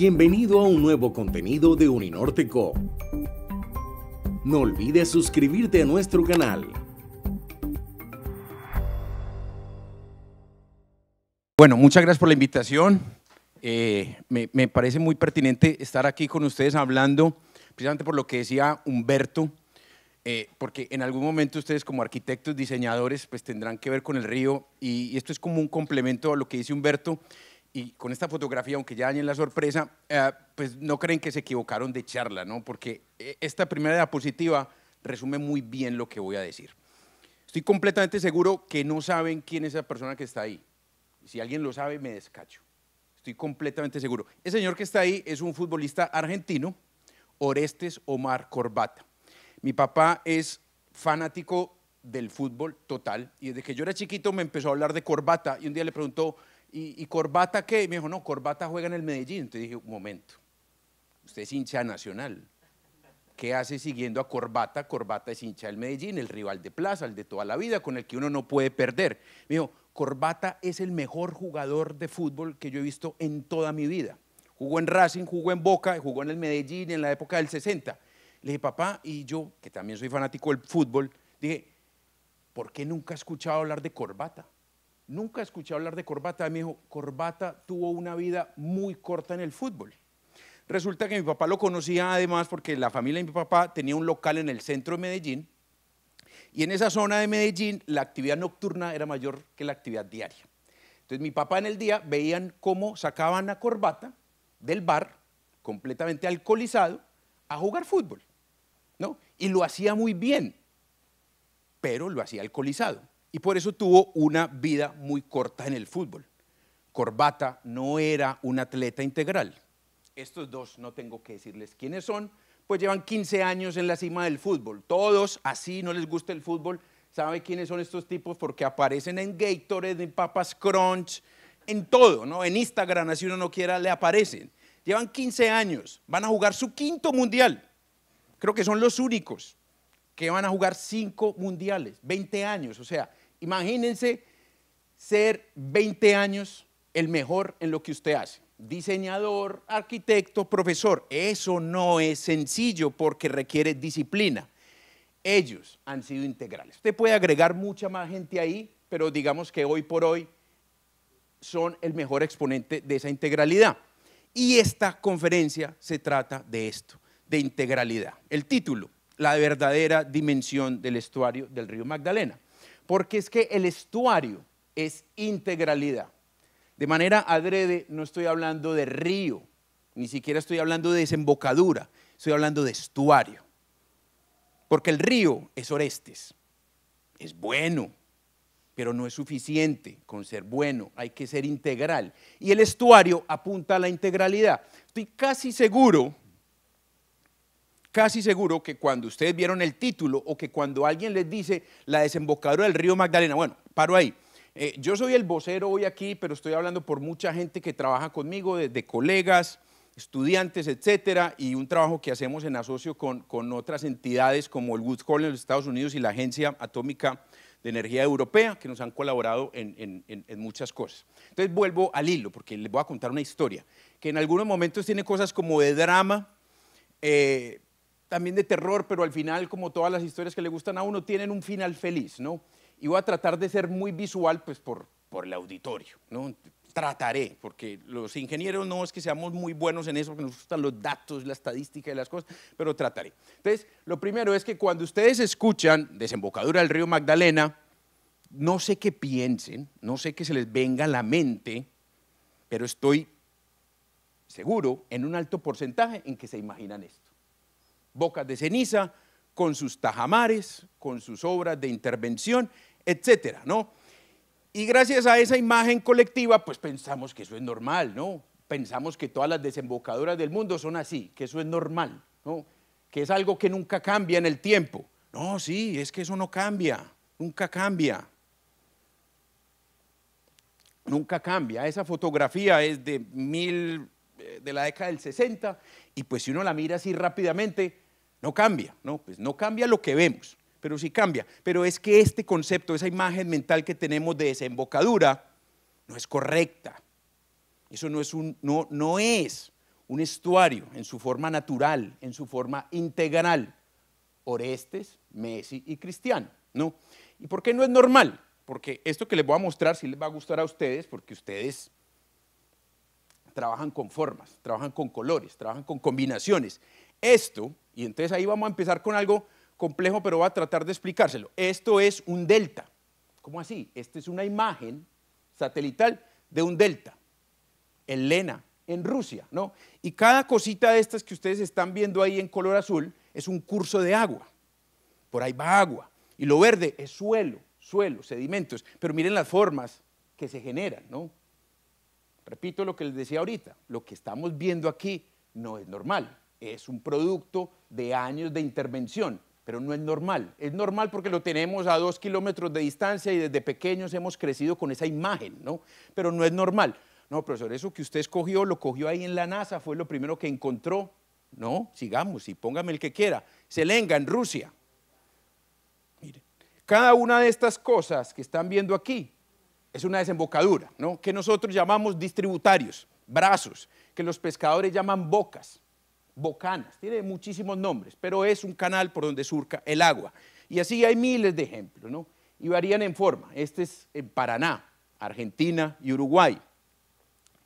Bienvenido a un nuevo contenido de Uninórtico, No olvides suscribirte a nuestro canal. Bueno, muchas gracias por la invitación. Eh, me, parece muy pertinente estar aquí con ustedes hablando, precisamente por lo que decía Humberto, eh, porque en algún momento ustedes como arquitectos, diseñadores, pues tendrán que ver con el río y, esto es como un complemento a lo que dice Humberto y con esta fotografía, aunque ya dañen la sorpresa, eh, pues no creen que se equivocaron de charla, ¿no? Porque eh, esta primera diapositiva resume muy bien lo que voy a decir. Estoy completamente seguro que no saben quién es esa persona que está ahí. Si alguien lo sabe, me descacho. Estoy completamente seguro. El señor que está ahí es un futbolista argentino, Orestes Omar Corbata. Mi papá es fanático del fútbol total y desde que yo era chiquito me empezó a hablar de Corbata y un día le preguntó, ¿y, Corbata qué? me dijo, no, Corbata juega en el Medellín. Entonces dije, un momento, usted es hincha nacional. ¿Qué hace siguiendo a Corbata? Corbata es hincha del Medellín, el rival de plaza, el de toda la vida, con el que uno no puede perder. Me dijo, Corbata es el mejor jugador de fútbol que yo he visto en toda mi vida. Jugó en Racing, jugó en Boca, jugó en el Medellín en la época del 60. Le dije, papá, y yo, que también soy fanático del fútbol, dije, ¿por qué nunca he escuchado hablar de Corbata? nunca escuché hablar de Corbata. mi dijo, Corbata tuvo una vida muy corta en el fútbol. Resulta que mi papá lo conocía además porque la familia de mi papá tenía un local en el centro de Medellín y en esa zona de Medellín la actividad nocturna era mayor que la actividad diaria. Entonces mi papá en el día veían cómo sacaban a Corbata del bar, completamente alcoholizado, a jugar fútbol. ¿no? Y lo hacía muy bien, pero lo hacía alcoholizado y por eso tuvo una vida muy corta en el fútbol. Corbata no era un atleta integral. Estos dos no tengo que decirles quiénes son, pues llevan 15 años en la cima del fútbol. Todos así no les gusta el fútbol. ¿Sabe quiénes son estos tipos? Porque aparecen en Gatorade, en Papas Crunch, en todo, ¿no? En Instagram, así uno no quiera, le aparecen. Llevan 15 años, van a jugar su quinto mundial. Creo que son los únicos que van a jugar cinco mundiales, 20 años. O sea, Imagínense ser 20 años el mejor en lo que usted hace. Diseñador, arquitecto, profesor. Eso no es sencillo porque requiere disciplina. Ellos han sido integrales. Usted puede agregar mucha más gente ahí, pero digamos que hoy por hoy son el mejor exponente de esa integralidad. Y esta conferencia se trata de esto, de integralidad. El título, la verdadera dimensión del estuario del río Magdalena. Porque es que el estuario es integralidad. De manera adrede, no estoy hablando de río, ni siquiera estoy hablando de desembocadura, estoy hablando de estuario. Porque el río es Orestes, es bueno, pero no es suficiente con ser bueno, hay que ser integral. Y el estuario apunta a la integralidad. Estoy casi seguro casi seguro que cuando ustedes vieron el título o que cuando alguien les dice la desembocadura del río Magdalena, bueno, paro ahí. Eh, yo soy el vocero hoy aquí, pero estoy hablando por mucha gente que trabaja conmigo, desde colegas, estudiantes, etcétera, y un trabajo que hacemos en asocio con, con otras entidades como el Woods College de los Estados Unidos y la Agencia Atómica de Energía Europea, que nos han colaborado en, muchas cosas. Entonces vuelvo al hilo, porque les voy a contar una historia, que en algunos momentos tiene cosas como de drama, eh, también de terror, pero al final, como todas las historias que le gustan a uno, tienen un final feliz, ¿no? Y voy a tratar de ser muy visual, pues por, el auditorio, ¿no? Trataré, porque los ingenieros no es que seamos muy buenos en eso, que nos gustan los datos, la estadística y las cosas, pero trataré. Entonces, lo primero es que cuando ustedes escuchan Desembocadura del Río Magdalena, no sé qué piensen, no sé qué se les venga a la mente, pero estoy seguro en un alto porcentaje en que se imaginan esto bocas de ceniza, con sus tajamares, con sus obras de intervención, etcétera, ¿no? Y gracias a esa imagen colectiva, pues pensamos que eso es normal, ¿no? Pensamos que todas las desembocadoras del mundo son así, que eso es normal, ¿no? Que es algo que nunca cambia en el tiempo. No, sí, es que eso no cambia, nunca cambia. Nunca cambia. Esa fotografía es de mil eh, de la década del 60, y pues si uno la mira así rápidamente, no cambia, ¿no? Pues no cambia lo que vemos, pero sí cambia. Pero es que este concepto, esa imagen mental que tenemos de desembocadura, no es correcta. Eso no es un, no, no es un estuario en su forma natural, en su forma integral. Orestes, Messi y Cristiano, ¿no? ¿Y por qué no es normal? Porque esto que les voy a mostrar si les va a gustar a ustedes, porque ustedes trabajan con formas, trabajan con colores, trabajan con combinaciones. Esto, y entonces ahí vamos a empezar con algo complejo, pero voy a tratar de explicárselo. Esto es un delta. ¿Cómo así? Esta es una imagen satelital de un delta, en Lena, en Rusia, ¿no? Y cada cosita de estas que ustedes están viendo ahí en color azul es un curso de agua. Por ahí va agua. Y lo verde es suelo, suelo, sedimentos. Pero miren las formas que se generan, ¿no? Repito lo que les decía ahorita, lo que estamos viendo aquí no es normal, es un producto de años de intervención, pero no es normal. Es normal porque lo tenemos a dos kilómetros de distancia y desde pequeños hemos crecido con esa imagen, ¿no? Pero no es normal. No, profesor, eso que usted escogió, lo cogió ahí en la NASA, fue lo primero que encontró. No, sigamos y póngame el que quiera. Selenga, en Rusia. Mire, cada una de estas cosas que están viendo aquí es una desembocadura, que nosotros llamamos distributarios, brazos, que los pescadores llaman bocas, bocanas, tiene muchísimos nombres, pero es un canal por donde surca el agua. Y así hay miles de ejemplos, y varían en forma. Este es en Paraná, Argentina y Uruguay.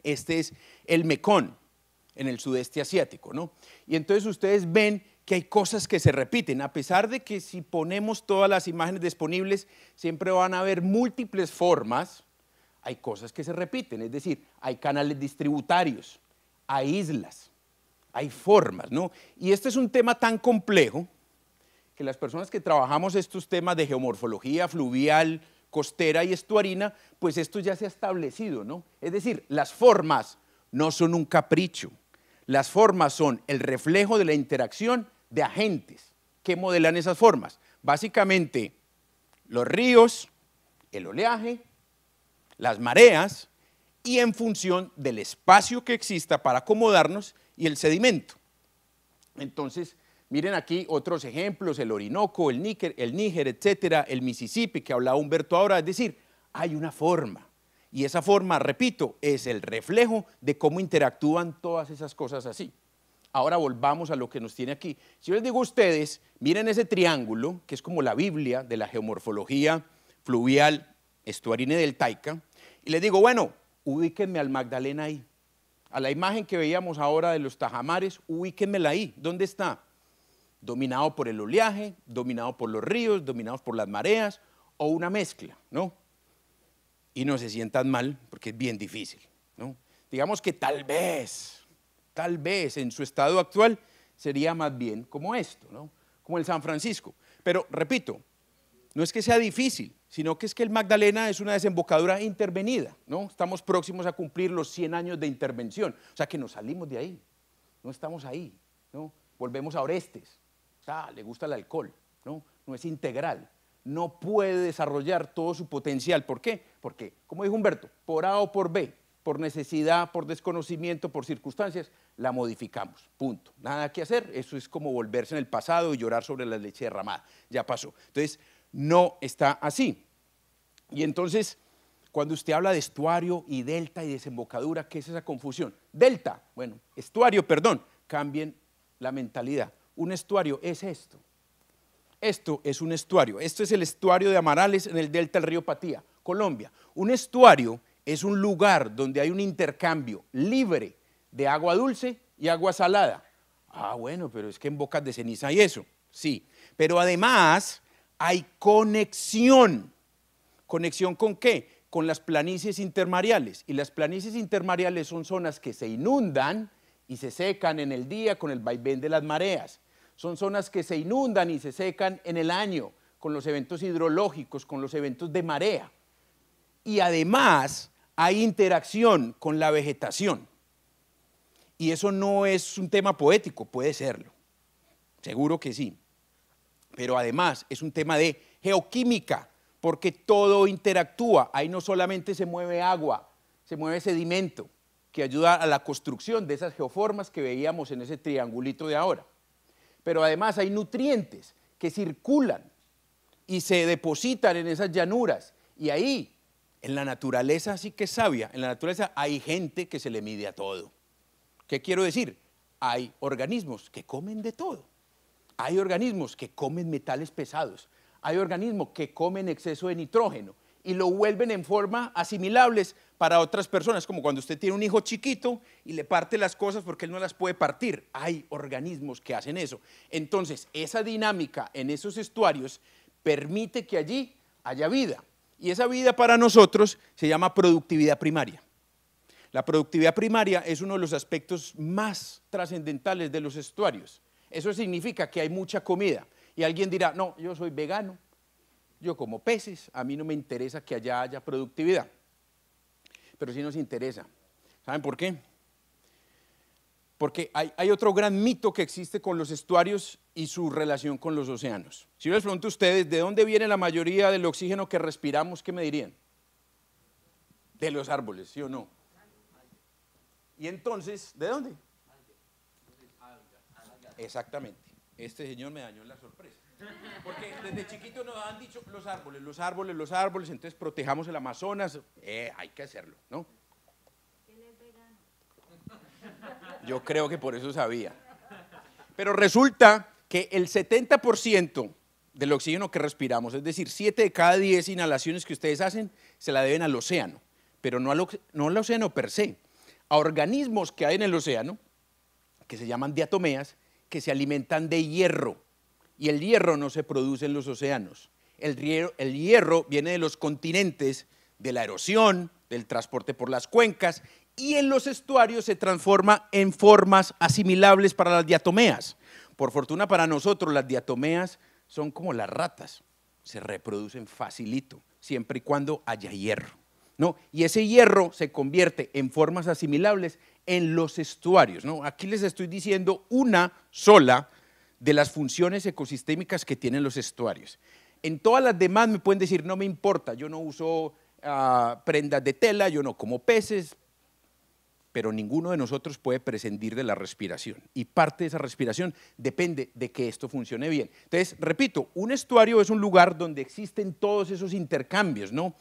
Este es el Mekón, en el sudeste asiático, Y entonces ustedes ven que hay cosas que se repiten, a pesar de que si ponemos todas las imágenes disponibles, siempre van a haber múltiples formas, hay cosas que se repiten, es decir, hay canales distributarios, hay islas, hay formas, ¿no? Y este es un tema tan complejo que las personas que trabajamos estos temas de geomorfología fluvial, costera y estuarina, pues esto ya se ha establecido, ¿no? Es decir, las formas no son un capricho, las formas son el reflejo de la interacción de agentes que modelan esas formas. Básicamente, los ríos, el oleaje, las mareas y en función del espacio que exista para acomodarnos y el sedimento. Entonces, miren aquí otros ejemplos, el Orinoco, el Níger, el Níger, etcétera, el Mississippi que hablaba Humberto ahora, es decir, hay una forma. Y esa forma, repito, es el reflejo de cómo interactúan todas esas cosas así. Ahora volvamos a lo que nos tiene aquí. Si yo les digo a ustedes, miren ese triángulo, que es como la Biblia de la geomorfología fluvial estuarina y deltaica, y les digo, bueno, ubíquenme al Magdalena ahí. A la imagen que veíamos ahora de los tajamares, ubíquenmela ahí. ¿Dónde está? Dominado por el oleaje, dominado por los ríos, dominado por las mareas, o una mezcla, ¿no? Y no se sientan mal, porque es bien difícil, ¿no? Digamos que tal vez tal vez en su estado actual, sería más bien como esto, Como el San Francisco. Pero repito, no es que sea difícil, sino que es que el Magdalena es una desembocadura intervenida, ¿no? Estamos próximos a cumplir los 100 años de intervención, o sea que nos salimos de ahí, no estamos ahí, ¿no? Volvemos a Orestes, ah, le gusta el alcohol, ¿no? No es integral, no puede desarrollar todo su potencial, ¿por qué? Porque, como dijo Humberto, por A o por B, por necesidad, por desconocimiento, por circunstancias, la modificamos. Punto. Nada que hacer. Eso es como volverse en el pasado y llorar sobre la leche derramada. Ya pasó. Entonces, no está así. Y entonces, cuando usted habla de estuario y delta y desembocadura, ¿qué es esa confusión? Delta, bueno, estuario, perdón, cambien la mentalidad. Un estuario es esto. Esto es un estuario. Esto es el estuario de Amarales en el delta del río Patía, Colombia. Un estuario es un lugar donde hay un intercambio libre de agua dulce y agua salada. Ah, bueno, pero es que en bocas de ceniza hay eso, sí. Pero además hay conexión. ¿Conexión con qué? Con las planicies intermareales. Y las planicies intermareales son zonas que se inundan y se secan en el día con el vaivén de las mareas. Son zonas que se inundan y se secan en el año con los eventos hidrológicos, con los eventos de marea. Y además hay interacción con la vegetación. Y eso no es un tema poético, puede serlo, seguro que sí. Pero además es un tema de geoquímica, porque todo interactúa. Ahí no solamente se mueve agua, se mueve sedimento, que ayuda a la construcción de esas geoformas que veíamos en ese triangulito de ahora. Pero además hay nutrientes que circulan y se depositan en esas llanuras y ahí en la naturaleza sí que es sabia. En la naturaleza hay gente que se le mide a todo. ¿Qué quiero decir? Hay organismos que comen de todo. Hay organismos que comen metales pesados. Hay organismos que comen exceso de nitrógeno y lo vuelven en forma asimilables para otras personas, como cuando usted tiene un hijo chiquito y le parte las cosas porque él no las puede partir. Hay organismos que hacen eso. Entonces, esa dinámica en esos estuarios permite que allí haya vida. Y esa vida para nosotros se llama productividad primaria. La productividad primaria es uno de los aspectos más trascendentales de los estuarios. Eso significa que hay mucha comida. Y alguien dirá, no, yo soy vegano, yo como peces, a mí no me interesa que allá haya productividad. Pero sí nos interesa. ¿Saben por qué? Porque hay, otro gran mito que existe con los estuarios y su relación con los océanos. Si yo les pregunto a ustedes, ¿de dónde viene la mayoría del oxígeno que respiramos? ¿Qué me dirían? De los árboles, ¿sí o no? Y entonces, ¿de dónde? Exactamente. Este señor me dañó la sorpresa. Porque desde chiquito nos han dicho los árboles, los árboles, los árboles, entonces protejamos el Amazonas. Eh, hay que hacerlo, ¿no? Yo creo que por eso sabía. Pero resulta que el 70% del oxígeno que respiramos, es decir, 7 de cada 10 inhalaciones que ustedes hacen, se la deben al océano, pero no al, océano per se, a organismos que hay en el océano, que se llaman diatomeas, que se alimentan de hierro, y el hierro no se produce en los océanos. el hierro viene de los continentes, de la erosión, del transporte por las cuencas y en los estuarios se transforma en formas asimilables para las diatomeas. Por fortuna para nosotros, las diatomeas son como las ratas, se reproducen facilito, siempre y cuando haya hierro. ¿no? Y ese hierro se convierte en formas asimilables en los estuarios. Aquí les estoy diciendo una sola de las funciones ecosistémicas que tienen los estuarios. En todas las demás me pueden decir, no me importa, yo no uso ah, prendas de tela, yo no como peces, pero ninguno de nosotros puede prescindir de la respiración. Y parte de esa respiración depende de que esto funcione bien. Entonces, repito, un estuario es un lugar donde existen todos esos intercambios, ¿no?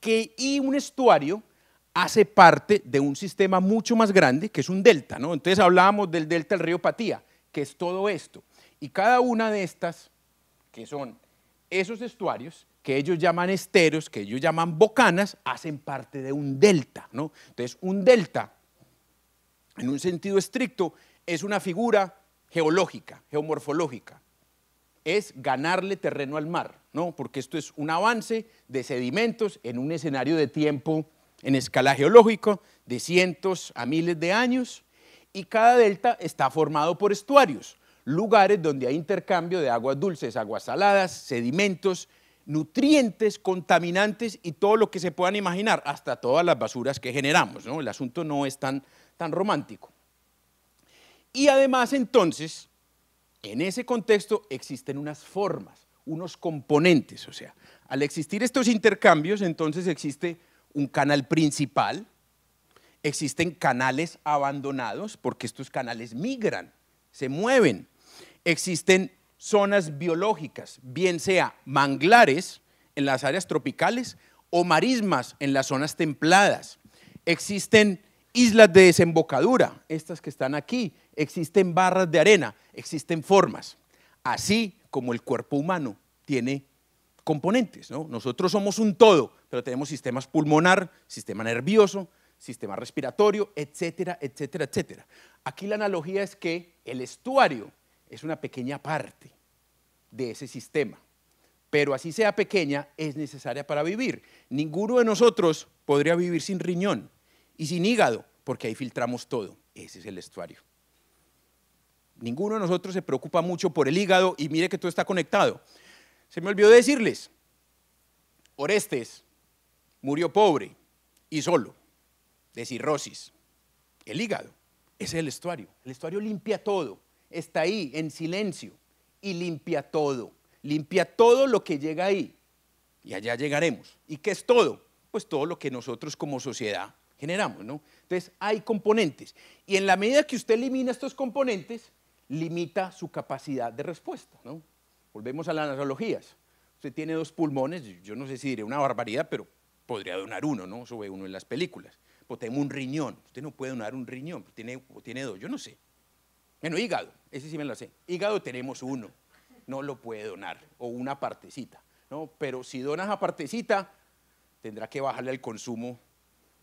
Que, y un estuario hace parte de un sistema mucho más grande, que es un delta, ¿no? Entonces hablábamos del delta del río Patía, que es todo esto. Y cada una de estas, que son esos estuarios, que ellos llaman esteros, que ellos llaman bocanas, hacen parte de un delta, ¿no? Entonces, un delta en un sentido estricto, es una figura geológica, geomorfológica. Es ganarle terreno al mar, ¿no? Porque esto es un avance de sedimentos en un escenario de tiempo en escala geológica de cientos a miles de años y cada delta está formado por estuarios, lugares donde hay intercambio de aguas dulces, aguas saladas, sedimentos, nutrientes, contaminantes y todo lo que se puedan imaginar, hasta todas las basuras que generamos. ¿no? El asunto no es tan tan romántico. Y además entonces, en ese contexto existen unas formas, unos componentes, o sea, al existir estos intercambios, entonces existe un canal principal, existen canales abandonados, porque estos canales migran, se mueven, existen zonas biológicas, bien sea manglares en las áreas tropicales o marismas en las zonas templadas, existen islas de desembocadura, estas que están aquí, existen barras de arena, existen formas, así como el cuerpo humano tiene componentes. Nosotros somos un todo, pero tenemos sistemas pulmonar, sistema nervioso, sistema respiratorio, etcétera, etcétera, etcétera. Aquí la analogía es que el estuario es una pequeña parte de ese sistema, pero así sea pequeña, es necesaria para vivir. Ninguno de nosotros podría vivir sin riñón, y sin hígado, porque ahí filtramos todo. Ese es el estuario. Ninguno de nosotros se preocupa mucho por el hígado y mire que todo está conectado. Se me olvidó decirles, Orestes murió pobre y solo, de cirrosis. El hígado es el estuario. El estuario limpia todo, está ahí en silencio y limpia todo. Limpia todo lo que llega ahí y allá llegaremos. ¿Y qué es todo? Pues todo lo que nosotros como sociedad generamos, ¿no? Entonces hay componentes. Y en la medida que usted elimina estos componentes, limita su capacidad de respuesta, ¿no? Volvemos a las analogías. Usted tiene dos pulmones, yo no sé si diré una barbaridad, pero podría donar uno, ¿no? Eso ve uno en las películas. O pues tenemos un riñón, usted no puede donar un riñón, pues tiene, o tiene dos, yo no sé. Bueno, hígado, ese sí me lo sé. Hígado tenemos uno, no lo puede donar, o una partecita, ¿no? Pero si donas a partecita, tendrá que bajarle el consumo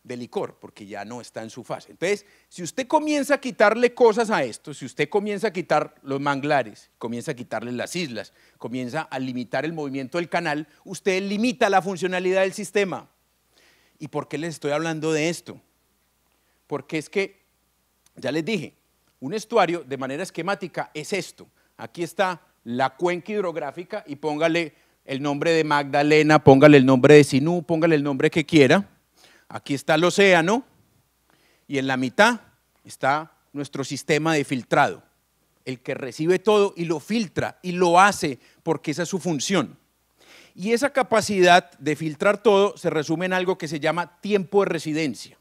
de licor, porque ya no está en su fase. Entonces, si usted comienza a quitarle cosas a esto, si usted comienza a quitar los manglares, comienza a quitarle las islas, comienza a limitar el movimiento del canal, usted limita la funcionalidad del sistema. ¿Y por qué les estoy hablando de esto? Porque es que, ya les dije, un estuario de manera esquemática es esto. Aquí está la cuenca hidrográfica y póngale el nombre de Magdalena, póngale el nombre de Sinú, póngale el nombre que quiera Aquí está el océano y en la mitad está nuestro sistema de filtrado, el que recibe todo y lo filtra y lo hace porque esa es su función. Y esa capacidad de filtrar todo se resume en algo que se llama tiempo de residencia.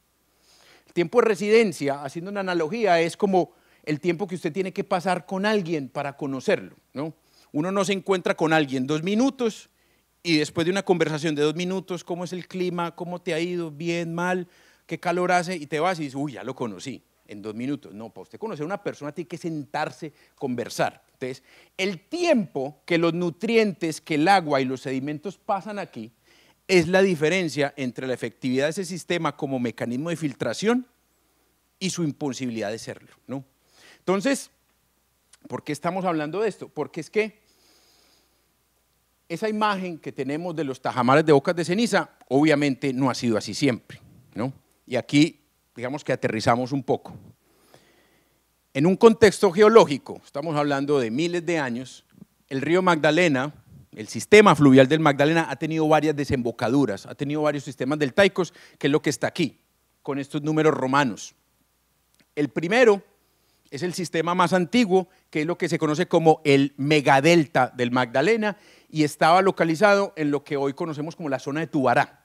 El tiempo de residencia, haciendo una analogía, es como el tiempo que usted tiene que pasar con alguien para conocerlo. Uno no se encuentra con alguien dos minutos y después de una conversación de dos minutos, cómo es el clima, cómo te ha ido, bien, mal, qué calor hace, y te vas y dices, uy, ya lo conocí en dos minutos. No, para pues, usted conocer una persona tiene que sentarse, conversar. Entonces, el tiempo que los nutrientes, que el agua y los sedimentos pasan aquí, es la diferencia entre la efectividad de ese sistema como mecanismo de filtración y su imposibilidad de serlo. ¿no? Entonces, ¿por qué estamos hablando de esto? Porque es que esa imagen que tenemos de los tajamares de bocas de ceniza, obviamente no ha sido así siempre, ¿no? Y aquí, digamos que aterrizamos un poco. En un contexto geológico, estamos hablando de miles de años, el río Magdalena, el sistema fluvial del Magdalena ha tenido varias desembocaduras, ha tenido varios sistemas deltaicos, que es lo que está aquí, con estos números romanos. El primero es el sistema más antiguo, que es lo que se conoce como el megadelta del Magdalena, y estaba localizado en lo que hoy conocemos como la zona de Tubará.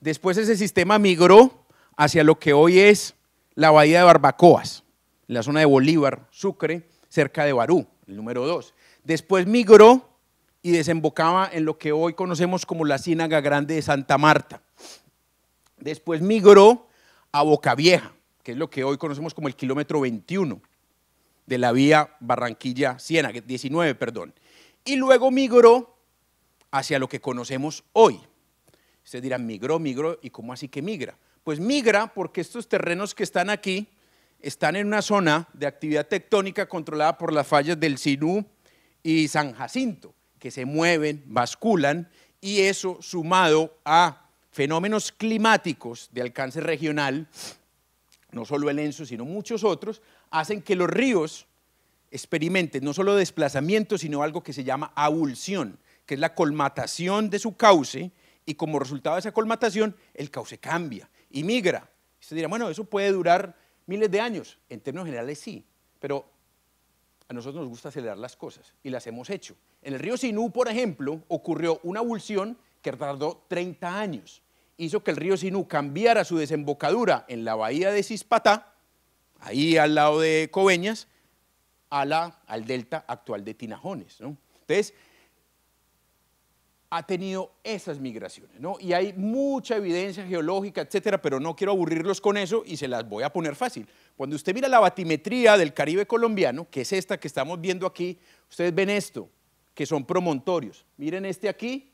Después ese sistema migró hacia lo que hoy es la bahía de Barbacoas, la zona de Bolívar, Sucre, cerca de Barú, el número 2. Después migró y desembocaba en lo que hoy conocemos como la Ciénaga Grande de Santa Marta. Después migró a Bocavieja, que es lo que hoy conocemos como el kilómetro 21 de la vía Barranquilla-Ciénaga, 19, perdón y luego migró hacia lo que conocemos hoy. Ustedes dirán, migró, migró, ¿y cómo así que migra? Pues migra porque estos terrenos que están aquí están en una zona de actividad tectónica controlada por las fallas del Sinú y San Jacinto, que se mueven, basculan, y eso sumado a fenómenos climáticos de alcance regional, no solo el Enso, sino muchos otros, hacen que los ríos experimente no solo desplazamiento, sino algo que se llama abulsión, que es la colmatación de su cauce, y como resultado de esa colmatación, el cauce cambia y migra. Y se dirá, bueno, eso puede durar miles de años. En términos generales, sí, pero a nosotros nos gusta acelerar las cosas y las hemos hecho. En el río Sinú, por ejemplo, ocurrió una abulsión que tardó 30 años. Hizo que el río Sinú cambiara su desembocadura en la bahía de Cispatá, ahí al lado de Coveñas, a la, al delta actual de Tinajones. Entonces, ha tenido esas migraciones, Y hay mucha evidencia geológica, etcétera, pero no quiero aburrirlos con eso y se las voy a poner fácil. Cuando usted mira la batimetría del Caribe colombiano, que es esta que estamos viendo aquí, ustedes ven esto, que son promontorios. Miren este aquí,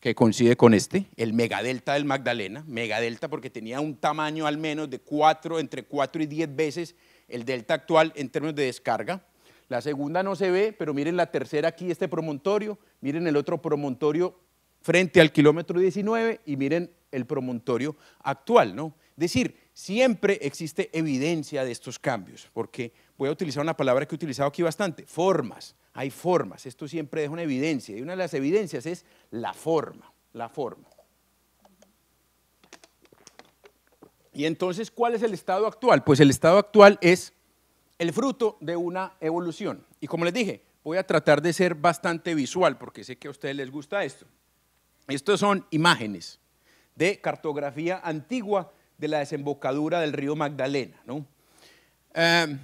que coincide con este, el megadelta del Magdalena, megadelta porque tenía un tamaño al menos de cuatro entre 4 y 10 veces el delta actual en términos de descarga. La segunda no se ve, pero miren la tercera aquí, este promontorio, miren el otro promontorio frente al kilómetro 19 y miren el promontorio actual, ¿no? Es decir, siempre existe evidencia de estos cambios, porque voy a utilizar una palabra que he utilizado aquí bastante, formas, hay formas, esto siempre es una evidencia, y una de las evidencias es la forma, la forma. Y entonces, ¿cuál es el estado actual? Pues el estado actual es el fruto de una evolución. Y como les dije, voy a tratar de ser bastante visual porque sé que a ustedes les gusta esto. Estas son imágenes de cartografía antigua de la desembocadura del río Magdalena. Em,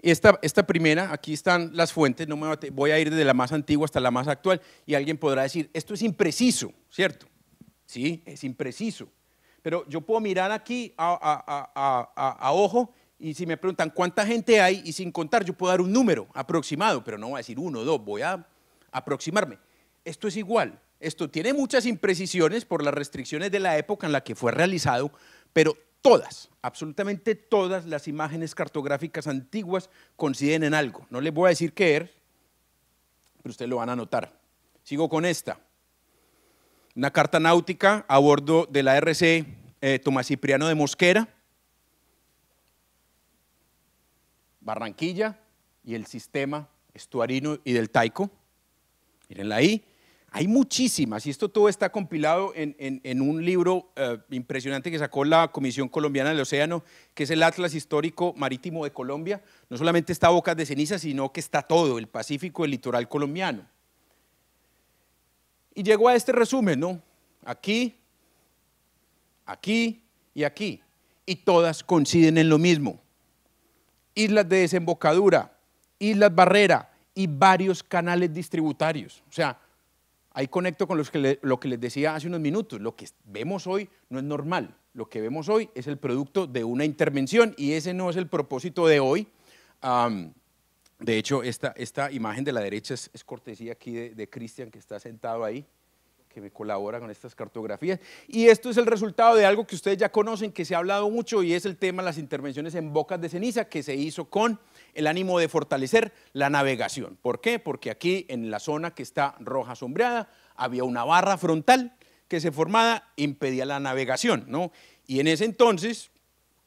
esta, primera, aquí están las fuentes, no voy a ir desde la más antigua hasta la más actual y alguien podrá decir, esto es impreciso, ¿cierto? Sí, es impreciso pero yo puedo mirar aquí a, ojo y si me preguntan cuánta gente hay y sin contar, yo puedo dar un número aproximado, pero no voy a decir uno o dos, voy a aproximarme. Esto es igual, esto tiene muchas imprecisiones por las restricciones de la época en la que fue realizado, pero todas, absolutamente todas las imágenes cartográficas antiguas coinciden en algo. No les voy a decir qué es, pero ustedes lo van a notar. Sigo con esta una carta náutica a bordo de la RC eh, Tomás Cipriano de Mosquera, Barranquilla y el sistema estuarino y del Taico. Mírenla ahí. Hay muchísimas, y esto todo está compilado en, un libro eh, impresionante que sacó la Comisión Colombiana del Océano, que es el Atlas Histórico Marítimo de Colombia. No solamente está Bocas de Ceniza, sino que está todo, el Pacífico, el litoral colombiano. Y llegó a este resumen, ¿no? Aquí, aquí y aquí. Y todas coinciden en lo mismo. Islas de desembocadura, islas barrera y varios canales distributarios. O sea, ahí conecto con lo que les decía hace unos minutos. Lo que vemos hoy no es normal. Lo que vemos hoy es el producto de una intervención y ese no es el propósito de hoy. De hecho, esta, imagen de la derecha es, cortesía aquí de, de Cristian que está sentado ahí, que me colabora con estas cartografías. Y esto es el resultado de algo que ustedes ya conocen, que se ha hablado mucho y es el tema de las intervenciones en bocas de ceniza que se hizo con el ánimo de fortalecer la navegación. ¿Por qué? Porque aquí en la zona que está roja sombreada había una barra frontal que se formaba impedía la navegación, ¿no? Y en ese entonces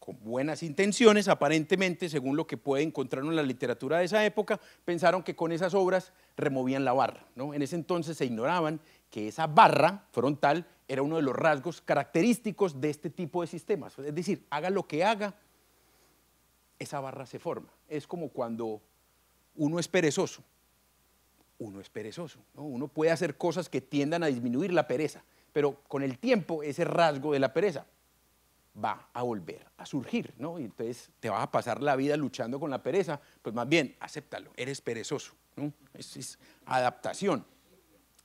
con buenas intenciones, aparentemente, según lo que puede encontrarnos en la literatura de esa época, pensaron que con esas obras removían la barra. En ese entonces se ignoraban que esa barra frontal era uno de los rasgos característicos de este tipo de sistemas. Es decir, haga lo que haga, esa barra se forma. Es como cuando uno es perezoso. Uno es perezoso. Uno puede hacer cosas que tiendan a disminuir la pereza, pero con el tiempo ese rasgo de la pereza va a volver a surgir, ¿no? Y entonces te vas a pasar la vida luchando con la pereza, pues más bien, acéptalo, eres perezoso, ¿no? Es, adaptación.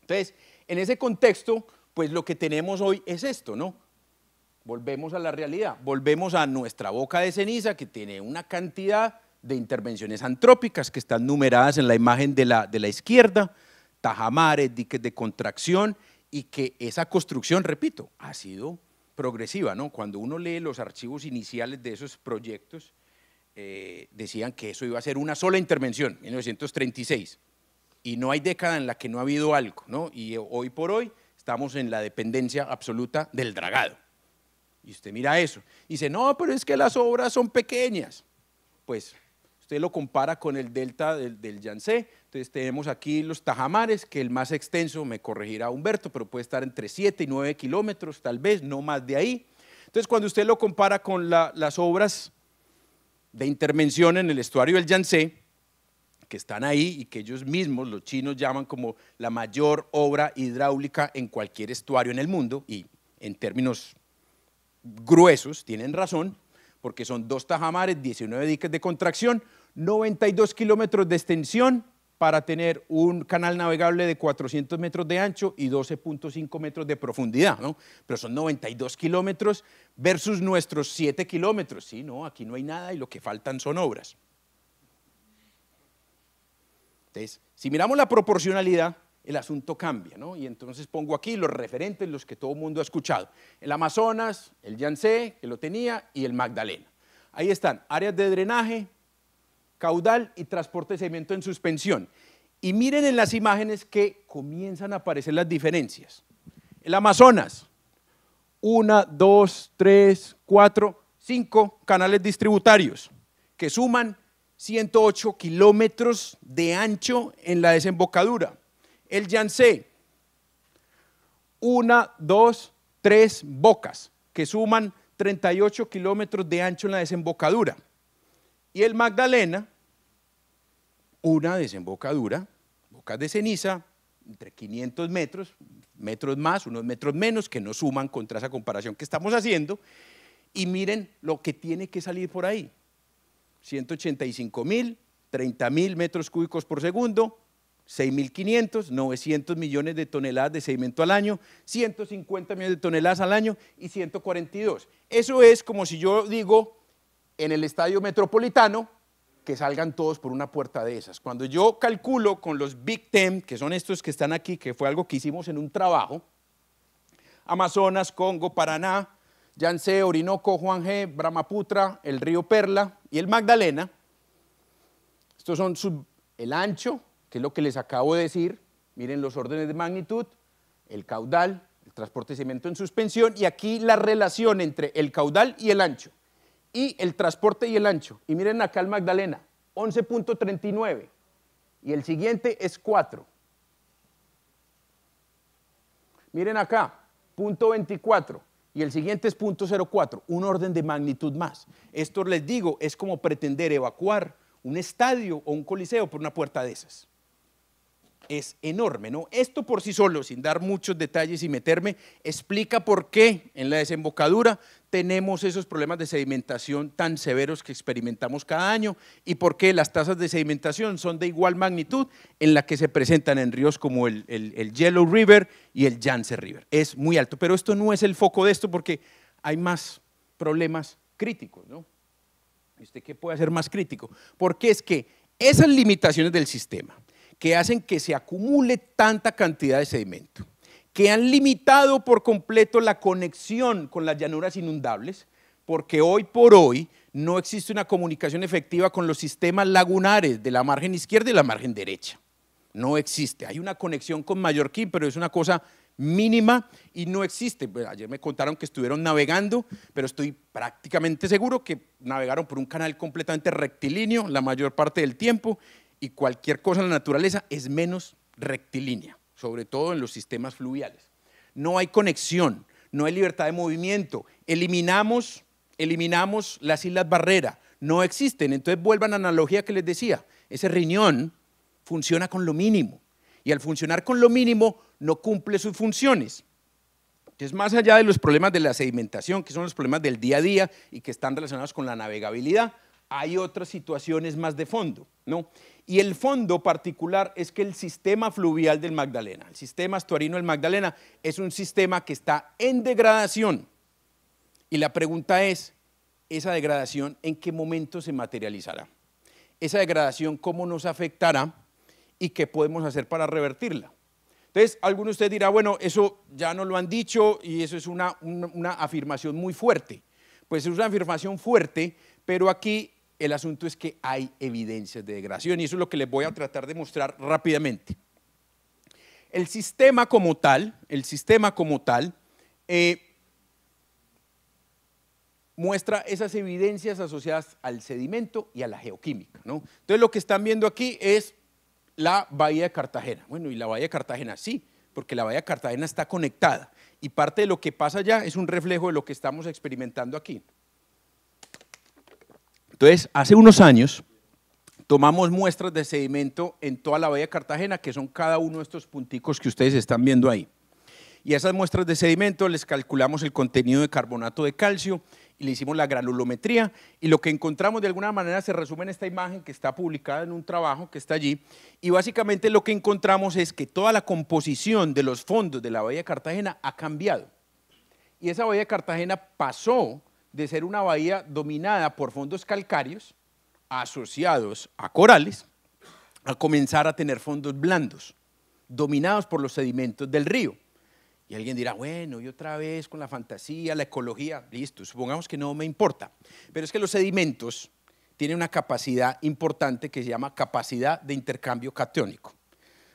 Entonces, en ese contexto, pues lo que tenemos hoy es esto, ¿no? Volvemos a la realidad, volvemos a nuestra boca de ceniza que tiene una cantidad de intervenciones antrópicas que están numeradas en la imagen de la, de la izquierda, tajamares, diques de contracción, y que esa construcción, repito, ha sido progresiva, ¿no? Cuando uno lee los archivos iniciales de esos proyectos, eh, decían que eso iba a ser una sola intervención, 1936. Y no hay década en la que no ha habido algo, ¿no? Y hoy por hoy estamos en la dependencia absoluta del dragado. Y usted mira eso. Y dice, no, pero es que las obras son pequeñas. Pues usted lo compara con el delta del, del Yangtze, entonces tenemos aquí los tajamares, que el más extenso, me corregirá Humberto, pero puede estar entre 7 y 9 kilómetros, tal vez, no más de ahí. Entonces cuando usted lo compara con las obras de intervención en el estuario del Yangtze, que están ahí y que ellos mismos, los chinos, llaman como la mayor obra hidráulica en cualquier estuario en el mundo, y en términos gruesos tienen razón, porque son dos tajamares, 19 diques de contracción, 92 kilómetros de extensión para tener un canal navegable de 400 metros de ancho y 12.5 metros de profundidad, ¿no? Pero son 92 kilómetros versus nuestros 7 kilómetros, ¿sí? No, aquí no hay nada y lo que faltan son obras. Entonces, si miramos la proporcionalidad, el asunto cambia, ¿no? Y entonces pongo aquí los referentes, los que todo el mundo ha escuchado. El Amazonas, el Yangtze, que lo tenía, y el Magdalena. Ahí están, áreas de drenaje, caudal y transporte de cemento en suspensión. Y miren en las imágenes que comienzan a aparecer las diferencias. El Amazonas, una, dos, tres, cuatro, cinco canales distributarios que suman 108 kilómetros de ancho en la desembocadura. El Yangtze, una, dos, tres bocas que suman 38 kilómetros de ancho en la desembocadura. Y el Magdalena, una desembocadura, bocas de ceniza, entre 500 metros, metros más, unos metros menos, que no suman contra esa comparación que estamos haciendo. Y miren lo que tiene que salir por ahí. 185 mil, 30 mil metros cúbicos por segundo, 6.500, 900 millones de toneladas de sedimento al año, 150 millones de toneladas al año y 142. Eso es como si yo digo en el estadio metropolitano, que salgan todos por una puerta de esas. Cuando yo calculo con los Big Ten, que son estos que están aquí, que fue algo que hicimos en un trabajo, Amazonas, Congo, Paraná, Yance, Orinoco, Juan G, Brahmaputra, el río Perla y el Magdalena. Estos son el ancho, que es lo que les acabo de decir, miren los órdenes de magnitud, el caudal, el transporte de cemento en suspensión y aquí la relación entre el caudal y el ancho y el transporte y el ancho. Y miren acá el Magdalena, 11.39 y el siguiente es 4. Miren acá, punto 24 y el siguiente es punto 04, un orden de magnitud más. Esto les digo, es como pretender evacuar un estadio o un coliseo por una puerta de esas es enorme. ¿no? Esto por sí solo, sin dar muchos detalles y meterme, explica por qué en la desembocadura tenemos esos problemas de sedimentación tan severos que experimentamos cada año y por qué las tasas de sedimentación son de igual magnitud en la que se presentan en ríos como el, Yellow River y el Yangtze River. Es muy alto, pero esto no es el foco de esto porque hay más problemas críticos. ¿no? ¿Y usted qué puede hacer más crítico? Porque es que esas limitaciones del sistema, que hacen que se acumule tanta cantidad de sedimento, que han limitado por completo la conexión con las llanuras inundables, porque hoy por hoy no existe una comunicación efectiva con los sistemas lagunares de la margen izquierda y la margen derecha. No existe. Hay una conexión con Mallorquín, pero es una cosa mínima y no existe. Pues, ayer me contaron que estuvieron navegando, pero estoy prácticamente seguro que navegaron por un canal completamente rectilíneo la mayor parte del tiempo y cualquier cosa en la naturaleza es menos rectilínea, sobre todo en los sistemas fluviales. No hay conexión, no hay libertad de movimiento. Eliminamos, eliminamos las islas barrera, no existen. Entonces vuelvan a la analogía que les decía, ese riñón funciona con lo mínimo y al funcionar con lo mínimo no cumple sus funciones. Entonces, más allá de los problemas de la sedimentación, que son los problemas del día a día y que están relacionados con la navegabilidad, hay otras situaciones más de fondo, ¿no? Y el fondo particular es que el sistema fluvial del Magdalena, el sistema estuarino del Magdalena, es un sistema que está en degradación. Y la pregunta es, ¿esa degradación en qué momento se materializará? ¿Esa degradación cómo nos afectará y qué podemos hacer para revertirla? Entonces, alguno de ustedes dirá, bueno, eso ya no lo han dicho y eso es una, una afirmación muy fuerte. Pues es una afirmación fuerte, pero aquí el asunto es que hay evidencias de degradación y eso es lo que les voy a tratar de mostrar rápidamente. El sistema como tal, el sistema como tal, eh, muestra esas evidencias asociadas al sedimento y a la geoquímica. Entonces lo que están viendo aquí es la bahía de Cartagena. Bueno, y la bahía de Cartagena sí, porque la bahía de Cartagena está conectada y parte de lo que pasa allá es un reflejo de lo que estamos experimentando aquí. Entonces, hace unos años tomamos muestras de sedimento en toda la bahía de Cartagena, que son cada uno de estos punticos que ustedes están viendo ahí. Y a esas muestras de sedimento les calculamos el contenido de carbonato de calcio y le hicimos la granulometría y lo que encontramos de alguna manera se resume en esta imagen que está publicada en un trabajo que está allí y básicamente lo que encontramos es que toda la composición de los fondos de la Bahía de Cartagena ha cambiado y esa Bahía de Cartagena pasó de ser una bahía dominada por fondos calcáreos asociados a corales a comenzar a tener fondos blandos, dominados por los sedimentos del río. Y alguien dirá, bueno, y otra vez con la fantasía, la ecología, listo, supongamos que no me importa. Pero es que los sedimentos tienen una capacidad importante que se llama capacidad de intercambio cationico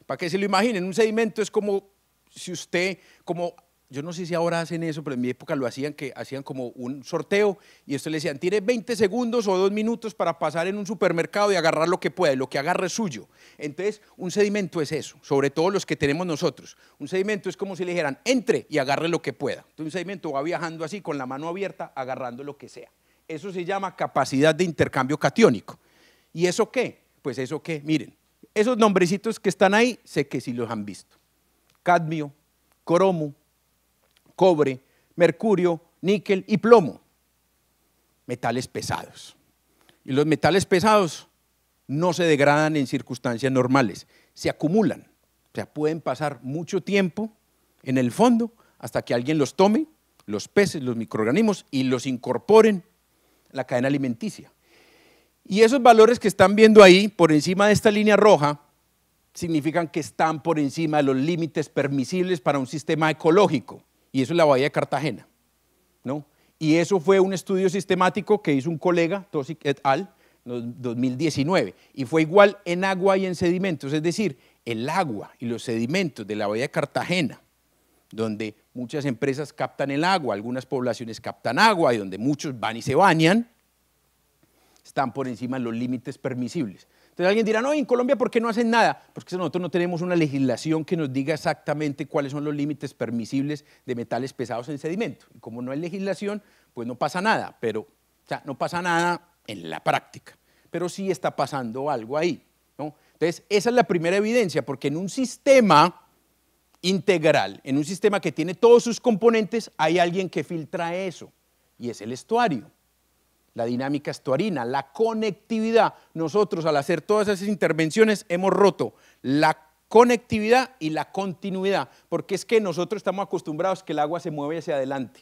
Para que se lo imaginen, un sedimento es como si usted, como yo no sé si ahora hacen eso, pero en mi época lo hacían, que hacían como un sorteo y esto le decían, tiene 20 segundos o dos minutos para pasar en un supermercado y agarrar lo que pueda, lo que agarre es suyo. Entonces, un sedimento es eso, sobre todo los que tenemos nosotros. Un sedimento es como si le dijeran, entre y agarre lo que pueda. Entonces, un sedimento va viajando así, con la mano abierta, agarrando lo que sea. Eso se llama capacidad de intercambio catiónico. ¿Y eso qué? Pues eso qué, miren, esos nombrecitos que están ahí, sé que sí los han visto. Cadmio, cromo, cobre, mercurio, níquel y plomo. Metales pesados. Y los metales pesados no se degradan en circunstancias normales, se acumulan. O sea, pueden pasar mucho tiempo en el fondo hasta que alguien los tome, los peces, los microorganismos, y los incorporen a la cadena alimenticia. Y esos valores que están viendo ahí, por encima de esta línea roja, significan que están por encima de los límites permisibles para un sistema ecológico y eso es la bahía de Cartagena, Y eso fue un estudio sistemático que hizo un colega, Tosic et al., en 2019, y fue igual en agua y en sedimentos, es decir, el agua y los sedimentos de la bahía de Cartagena, donde muchas empresas captan el agua, algunas poblaciones captan agua y donde muchos van y se bañan, están por encima de los límites permisibles. Entonces alguien dirá, no, en Colombia, ¿por qué no hacen nada? Porque pues nosotros no tenemos una legislación que nos diga exactamente cuáles son los límites permisibles de metales pesados en sedimento. Y como no hay legislación, pues no pasa nada, pero, o sea, no pasa nada en la práctica, pero sí está pasando algo ahí. ¿no? Entonces, esa es la primera evidencia, porque en un sistema integral, en un sistema que tiene todos sus componentes, hay alguien que filtra eso, y es el estuario. La dinámica estuarina, la conectividad. Nosotros al hacer todas esas intervenciones hemos roto la conectividad y la continuidad, porque es que nosotros estamos acostumbrados que el agua se mueve hacia adelante.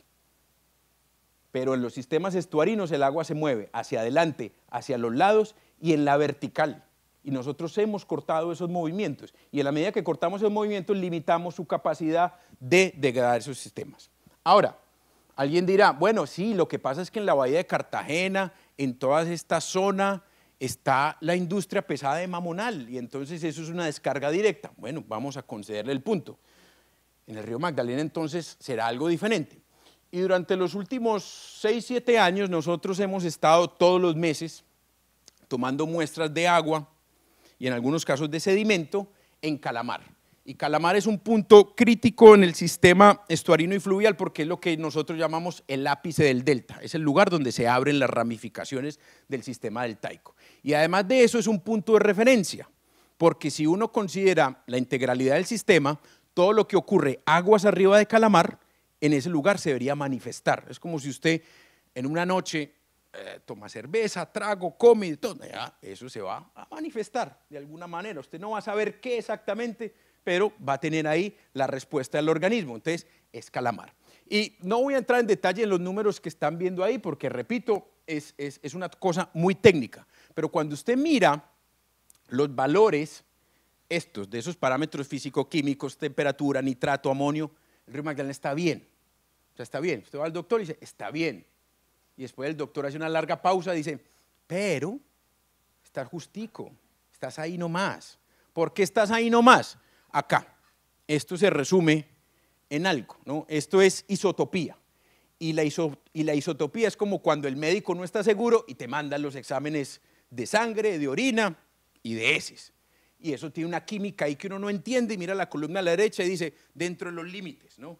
Pero en los sistemas estuarinos el agua se mueve hacia adelante, hacia los lados y en la vertical. Y nosotros hemos cortado esos movimientos. Y en la medida que cortamos esos movimientos, limitamos su capacidad de degradar esos sistemas. Ahora, Alguien dirá, bueno, sí, lo que pasa es que en la bahía de Cartagena, en toda esta zona, está la industria pesada de Mamonal y entonces eso es una descarga directa. Bueno, vamos a concederle el punto. En el río Magdalena entonces será algo diferente. Y durante los últimos 6, 7 años nosotros hemos estado todos los meses tomando muestras de agua y en algunos casos de sedimento en Calamar. Y Calamar es un punto crítico en el sistema estuarino y fluvial porque es lo que nosotros llamamos el ápice del delta. Es el lugar donde se abren las ramificaciones del sistema deltaico. Y además de eso es un punto de referencia, porque si uno considera la integralidad del sistema, todo lo que ocurre aguas arriba de Calamar, en ese lugar se debería manifestar. Es como si usted en una noche eh, toma cerveza, trago, come, todo, eso se va a manifestar de alguna manera. Usted no va a saber qué exactamente, pero va a tener ahí la respuesta del organismo. Entonces, es calamar. Y no voy a entrar en detalle en los números que están viendo ahí, porque repito, es, una cosa muy técnica. Pero cuando usted mira los valores, estos, de esos parámetros físico-químicos, temperatura, nitrato, amonio, el río Magdalena está bien. O sea, está bien. Usted va al doctor y dice, está bien. Y después el doctor hace una larga pausa y dice, pero está justico, estás ahí nomás. ¿Por qué estás ahí nomás? acá. Esto se resume en algo, ¿no? Esto es isotopía. Y la, y la isotopía es como cuando el médico no está seguro y te mandan los exámenes de sangre, de orina y de heces. Y eso tiene una química ahí que uno no entiende y mira la columna a la derecha y dice, dentro de los límites, ¿no?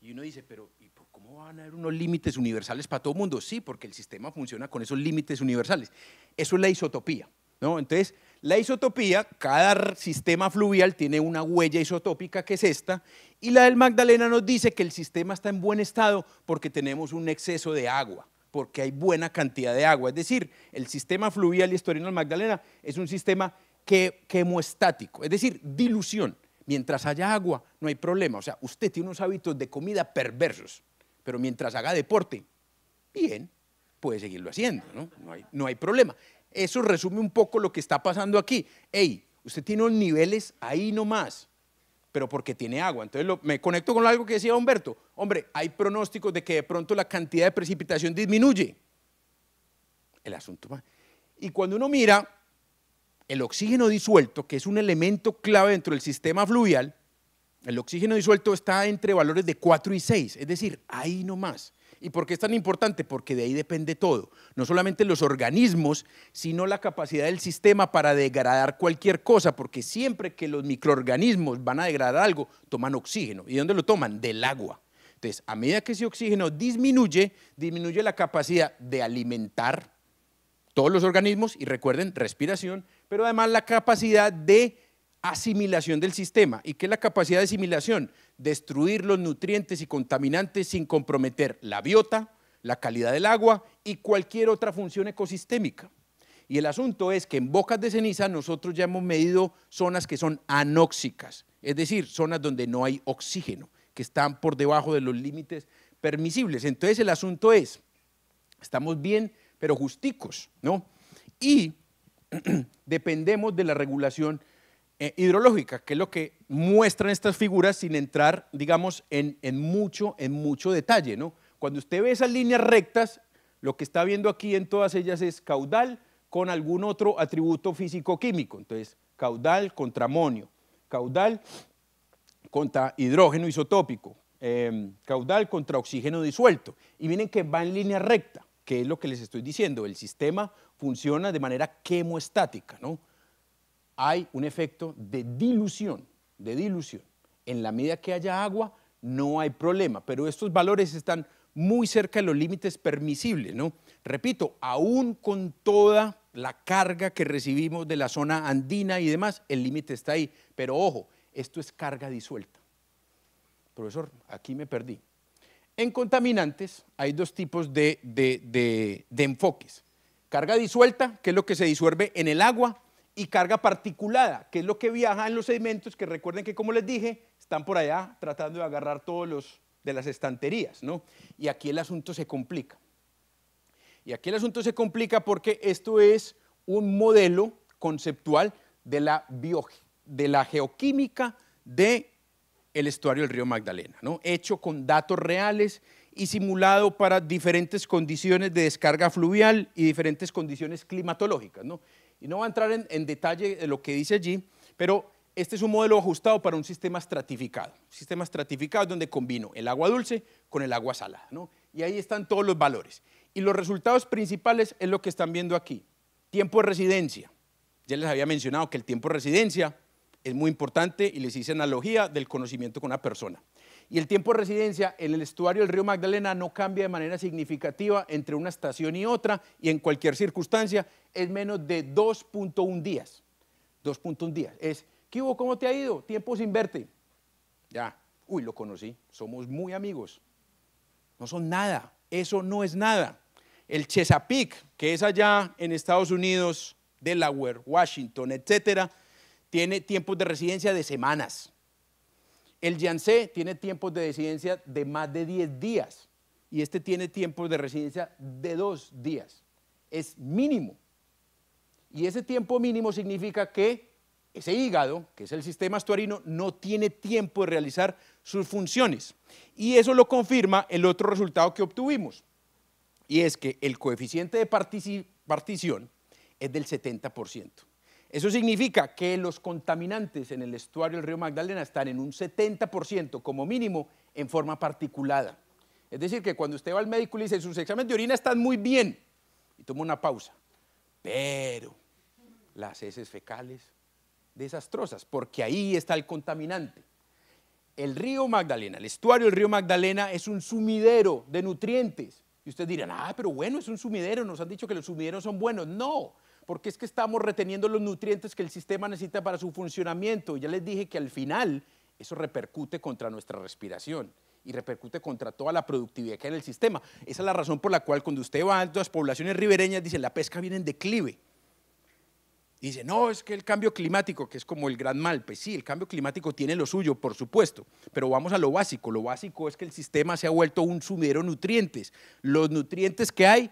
Y uno dice, pero ¿y ¿cómo van a haber unos límites universales para todo el mundo? Sí, porque el sistema funciona con esos límites universales. Eso es la isotopía, ¿no? Entonces, la isotopía, cada sistema fluvial tiene una huella isotópica que es esta, y la del Magdalena nos dice que el sistema está en buen estado porque tenemos un exceso de agua, porque hay buena cantidad de agua. Es decir, el sistema fluvial y del Magdalena es un sistema que, quemoestático, es decir, dilución. Mientras haya agua, no hay problema. O sea, usted tiene unos hábitos de comida perversos, pero mientras haga deporte, bien, puede seguirlo haciendo, ¿no? hay, no hay problema eso resume un poco lo que está pasando aquí. Hey, usted tiene unos niveles ahí nomás, pero porque tiene agua. Entonces me conecto con algo que decía Humberto. Hombre, hay pronósticos de que de pronto la cantidad de precipitación disminuye. El asunto va. Y cuando uno mira el oxígeno disuelto, que es un elemento clave dentro del sistema fluvial, el oxígeno disuelto está entre valores de 4 y 6, es decir, ahí nomás. ¿Y por qué es tan importante? Porque de ahí depende todo, no solamente los organismos, sino la capacidad del sistema para degradar cualquier cosa, porque siempre que los microorganismos van a degradar algo, toman oxígeno. ¿Y dónde lo toman? Del agua. Entonces, a medida que ese oxígeno disminuye, disminuye la capacidad de alimentar todos los organismos, y recuerden, respiración, pero además la capacidad de asimilación del sistema. ¿Y qué es la capacidad de asimilación? destruir los nutrientes y contaminantes sin comprometer la biota, la calidad del agua y cualquier otra función ecosistémica. Y el asunto es que en bocas de ceniza nosotros ya hemos medido zonas que son anóxicas, es decir, zonas donde no hay oxígeno, que están por debajo de los límites permisibles. Entonces el asunto es, estamos bien, pero justicos, ¿no? Y dependemos de la regulación eh, hidrológica, que es lo que muestran estas figuras sin entrar, digamos, en, mucho, en mucho detalle, ¿no? Cuando usted ve esas líneas rectas, lo que está viendo aquí en todas ellas es caudal con algún otro atributo físico-químico. Entonces, caudal contra amonio, caudal contra hidrógeno isotópico, em, caudal contra oxígeno disuelto. Y miren que va en línea recta, que es lo que les estoy diciendo. El sistema funciona de manera quemoestática, ¿no? hay un efecto de dilución, de dilución. En la medida que haya agua, no hay problema, pero estos valores están muy cerca de los límites permisibles, ¿no? Repito, aún con toda la carga que recibimos de la zona andina y demás, el límite está ahí, pero ojo, esto es carga disuelta. Profesor, aquí me perdí. En contaminantes hay dos tipos de, de enfoques. Carga disuelta, que es lo que se disuelve en el agua, y carga particulada, que es lo que viaja en los sedimentos, que recuerden que como les dije, están por allá tratando de agarrar todos los de las estanterías, ¿no? Y aquí el asunto se complica. Y aquí el asunto se complica porque esto es un modelo conceptual de la, bio, de la geoquímica del el estuario del río Magdalena, ¿no? hecho con datos reales y simulado para diferentes condiciones de descarga fluvial y diferentes condiciones climatológicas. ¿no? Y no va a entrar en, detalle de lo que dice allí, pero este es un modelo ajustado para un sistema estratificado. Un sistema estratificado donde combino el agua dulce con el agua salada. Y ahí están todos los valores. Y los resultados principales es lo que están viendo aquí. Tiempo de residencia. Ya les había mencionado que el tiempo de residencia es muy importante y les hice analogía del conocimiento con una persona y el tiempo de residencia en el estuario del río Magdalena no cambia de manera significativa entre una estación y otra y en cualquier circunstancia es menos de 2.1 días. 2.1 días. Es, ¿qué hubo? ¿Cómo te ha ido? Tiempo sin verte. Ya, uy, lo conocí, somos muy amigos. No son nada, eso no es nada. El Chesapeake, que es allá en Estados Unidos, Delaware, Washington, etcétera, tiene tiempos de residencia de semanas. El Yansé tiene tiempos de residencia de más de 10 días y este tiene tiempos de residencia de 2 días. Es mínimo. Y ese tiempo mínimo significa que ese hígado, que es el sistema estuarino, no tiene tiempo de realizar sus funciones. Y eso lo confirma el otro resultado que obtuvimos. Y es que el coeficiente de partición es del 70%. Eso significa que los contaminantes en el estuario del río Magdalena están en un 70% como mínimo en forma particulada. Es decir, que cuando usted va al médico y le dice sus exámenes de orina están muy bien, y toma una pausa, pero las heces fecales, desastrosas, porque ahí está el contaminante. El río Magdalena, el estuario del río Magdalena es un sumidero de nutrientes. Y ustedes dirán, ah, pero bueno, es un sumidero, nos han dicho que los sumideros son buenos. No, porque es que estamos reteniendo los nutrientes que el sistema necesita para su funcionamiento. Ya les dije que al final eso repercute contra nuestra respiración y repercute contra toda la productividad que hay en el sistema. Esa es la razón por la cual cuando usted va a las poblaciones ribereñas, dicen la pesca viene en declive. Dice, no, es que el cambio climático, que es como el gran mal, pues sí, el cambio climático tiene lo suyo, por supuesto, pero vamos a lo básico. Lo básico es que el sistema se ha vuelto un sumero de nutrientes. Los nutrientes que hay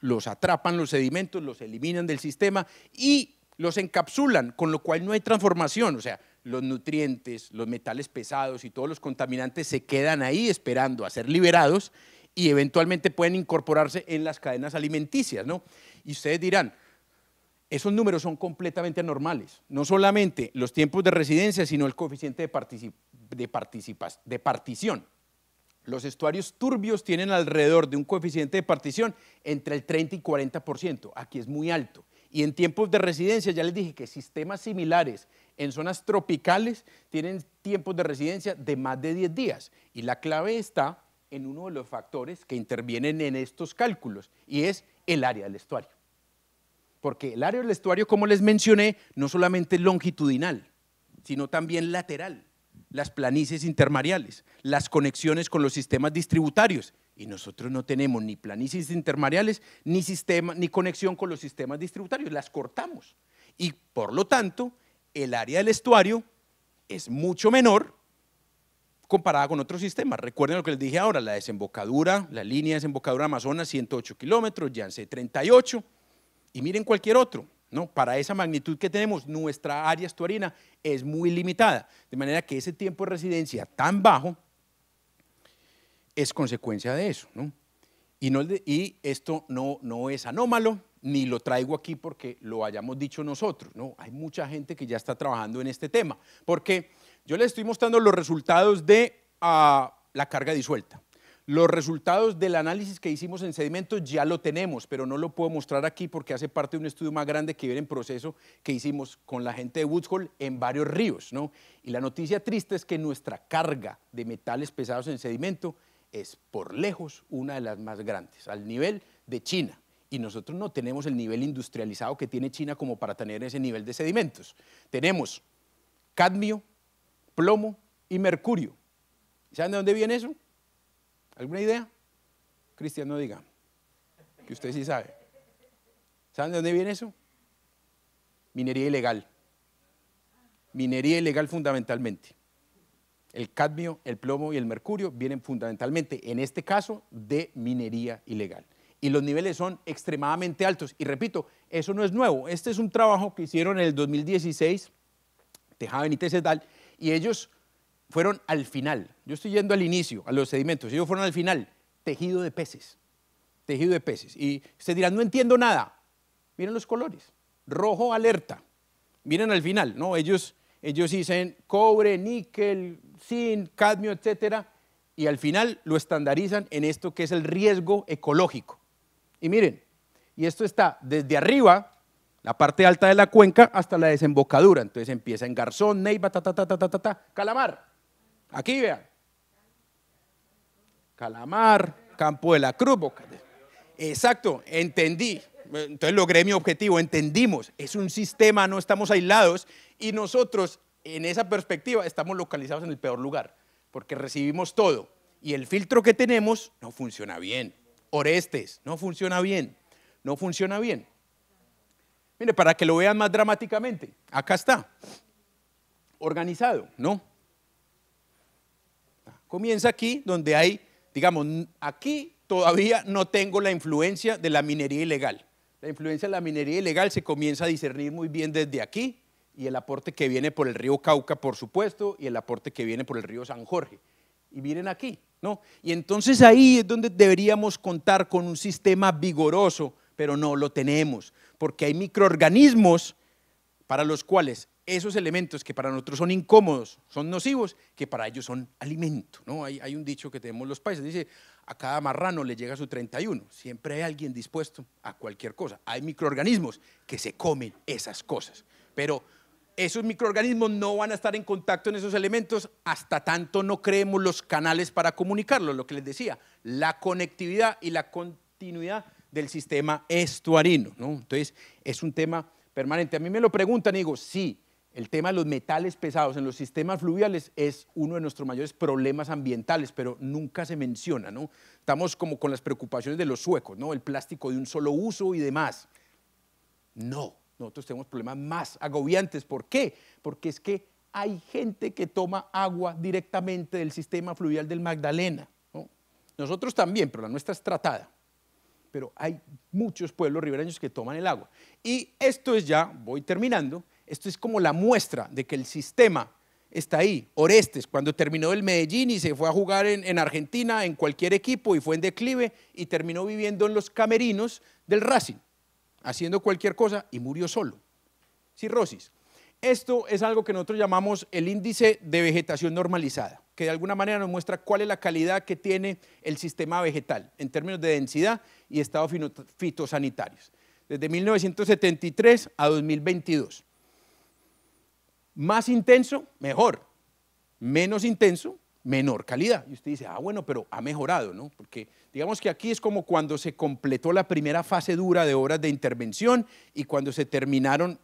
los atrapan los sedimentos, los eliminan del sistema y los encapsulan, con lo cual no hay transformación, o sea, los nutrientes, los metales pesados y todos los contaminantes se quedan ahí esperando a ser liberados y eventualmente pueden incorporarse en las cadenas alimenticias, ¿no? Y ustedes dirán, esos números son completamente anormales, no solamente los tiempos de residencia, sino el coeficiente de partición. Los estuarios turbios tienen alrededor de un coeficiente de partición entre el 30 y 40%. Aquí es muy alto. Y en tiempos de residencia, ya les dije que sistemas similares en zonas tropicales tienen tiempos de residencia de más de 10 días. Y la clave está en uno de los factores que intervienen en estos cálculos, y es el área del estuario. Porque el área del estuario, como les mencioné, no solamente es longitudinal, sino también lateral las planicies intermareales, las conexiones con los sistemas distributarios. Y nosotros no tenemos ni planicies intermareales, ni, sistema, ni conexión con los sistemas distributarios, las cortamos. Y por lo tanto, el área del estuario es mucho menor comparada con otros sistemas. Recuerden lo que les dije ahora, la desembocadura, la línea de desembocadura Amazonas, 108 kilómetros, Yance 38, y miren cualquier otro. ¿no? Para esa magnitud que tenemos, nuestra área estuarina es muy limitada. De manera que ese tiempo de residencia tan bajo es consecuencia de eso, Y, no, y esto no, no es anómalo, ni lo traigo aquí porque lo hayamos dicho nosotros, ¿no? Hay mucha gente que ya está trabajando en este tema, porque yo les estoy mostrando los resultados de ah, la carga disuelta. Los resultados del análisis que hicimos en sedimentos ya lo tenemos, pero no lo puedo mostrar aquí porque hace parte de un estudio más grande que viene en proceso que hicimos con la gente de Woods Hole en varios ríos. ¿no? Y la noticia triste es que nuestra carga de metales pesados en sedimento es por lejos una de las más grandes, al nivel de China. Y nosotros no tenemos el nivel industrializado que tiene China como para tener ese nivel de sedimentos. Tenemos cadmio, plomo y mercurio. ¿Saben de dónde viene eso? ¿Alguna idea? Cristian, no diga, que usted sí sabe. ¿Saben de dónde viene eso? Minería ilegal. Minería ilegal fundamentalmente. El cadmio, el plomo y el mercurio vienen fundamentalmente, en este caso, de minería ilegal. Y los niveles son extremadamente altos. Y repito, eso no es nuevo. Este es un trabajo que hicieron en el 2016, Tejada y et Y ellos fueron al final. Yo estoy yendo al inicio, a los sedimentos. Ellos fueron al final, tejido de peces. Tejido de peces. Y se dirán, no entiendo nada. Miren los colores. Rojo alerta. Miren al final, ¿no? Ellos, ellos dicen cobre, níquel, zinc, cadmio, etcétera. Y al final lo estandarizan en esto que es el riesgo ecológico. Y miren, y esto está desde arriba, la parte alta de la cuenca, hasta la desembocadura. Entonces empieza en Garzón, Neiva, ta, ta, ta, ta, ta, ta, ta Calamar. Aquí vean. Calamar, Campo de la Cruz, Exacto, entendí. Entonces logré mi objetivo, entendimos. Es un sistema, no estamos aislados y nosotros en esa perspectiva estamos localizados en el peor lugar porque recibimos todo y el filtro que tenemos no funciona bien. Orestes, no funciona bien, no funciona bien. Mire, para que lo vean más dramáticamente, acá está, organizado, ¿no? Comienza aquí donde hay, digamos, aquí todavía no tengo la influencia de la minería ilegal. La influencia de la minería ilegal se comienza a discernir muy bien desde aquí y el aporte que viene por el río Cauca, por supuesto, y el aporte que viene por el río San Jorge. Y miren aquí, ¿no? Y entonces ahí es donde deberíamos contar con un sistema vigoroso, pero no lo tenemos, porque hay microorganismos para los cuales esos elementos que para nosotros son incómodos, son nocivos, que para ellos son alimento. ¿no? Hay, un dicho que tenemos los países, dice, a cada marrano le llega su 31. Siempre hay alguien dispuesto a cualquier cosa. Hay microorganismos que se comen esas cosas. Pero esos microorganismos no van a estar en contacto en esos elementos hasta tanto no creemos los canales para comunicarlos. Lo que les decía, la conectividad y la continuidad del sistema estuarino. ¿no? Entonces, es un tema permanente. A mí me lo preguntan y digo, sí, el tema de los metales pesados en los sistemas fluviales es uno de nuestros mayores problemas ambientales, pero nunca se menciona, ¿no? Estamos como con las preocupaciones de los suecos, ¿no? El plástico de un solo uso y demás. No, nosotros tenemos problemas más agobiantes. ¿Por qué? Porque es que hay gente que toma agua directamente del sistema fluvial del Magdalena. Nosotros también, pero la nuestra es tratada. Pero hay muchos pueblos ribereños que toman el agua. Y esto es ya, voy terminando, esto es como la muestra de que el sistema está ahí. Orestes, cuando terminó el Medellín y se fue a jugar en, Argentina, en cualquier equipo, y fue en declive, y terminó viviendo en los camerinos del Racing, haciendo cualquier cosa, y murió solo. Cirrosis. Esto es algo que nosotros llamamos el índice de vegetación normalizada, que de alguna manera nos muestra cuál es la calidad que tiene el sistema vegetal en términos de densidad y estado fitosanitarios, desde 1973 a 2022. Más intenso, mejor. Menos intenso, menor calidad. Y usted dice, ah, bueno, pero ha mejorado, ¿no? Porque digamos que aquí es como cuando se completó la primera fase dura de horas de intervención y cuando se terminaron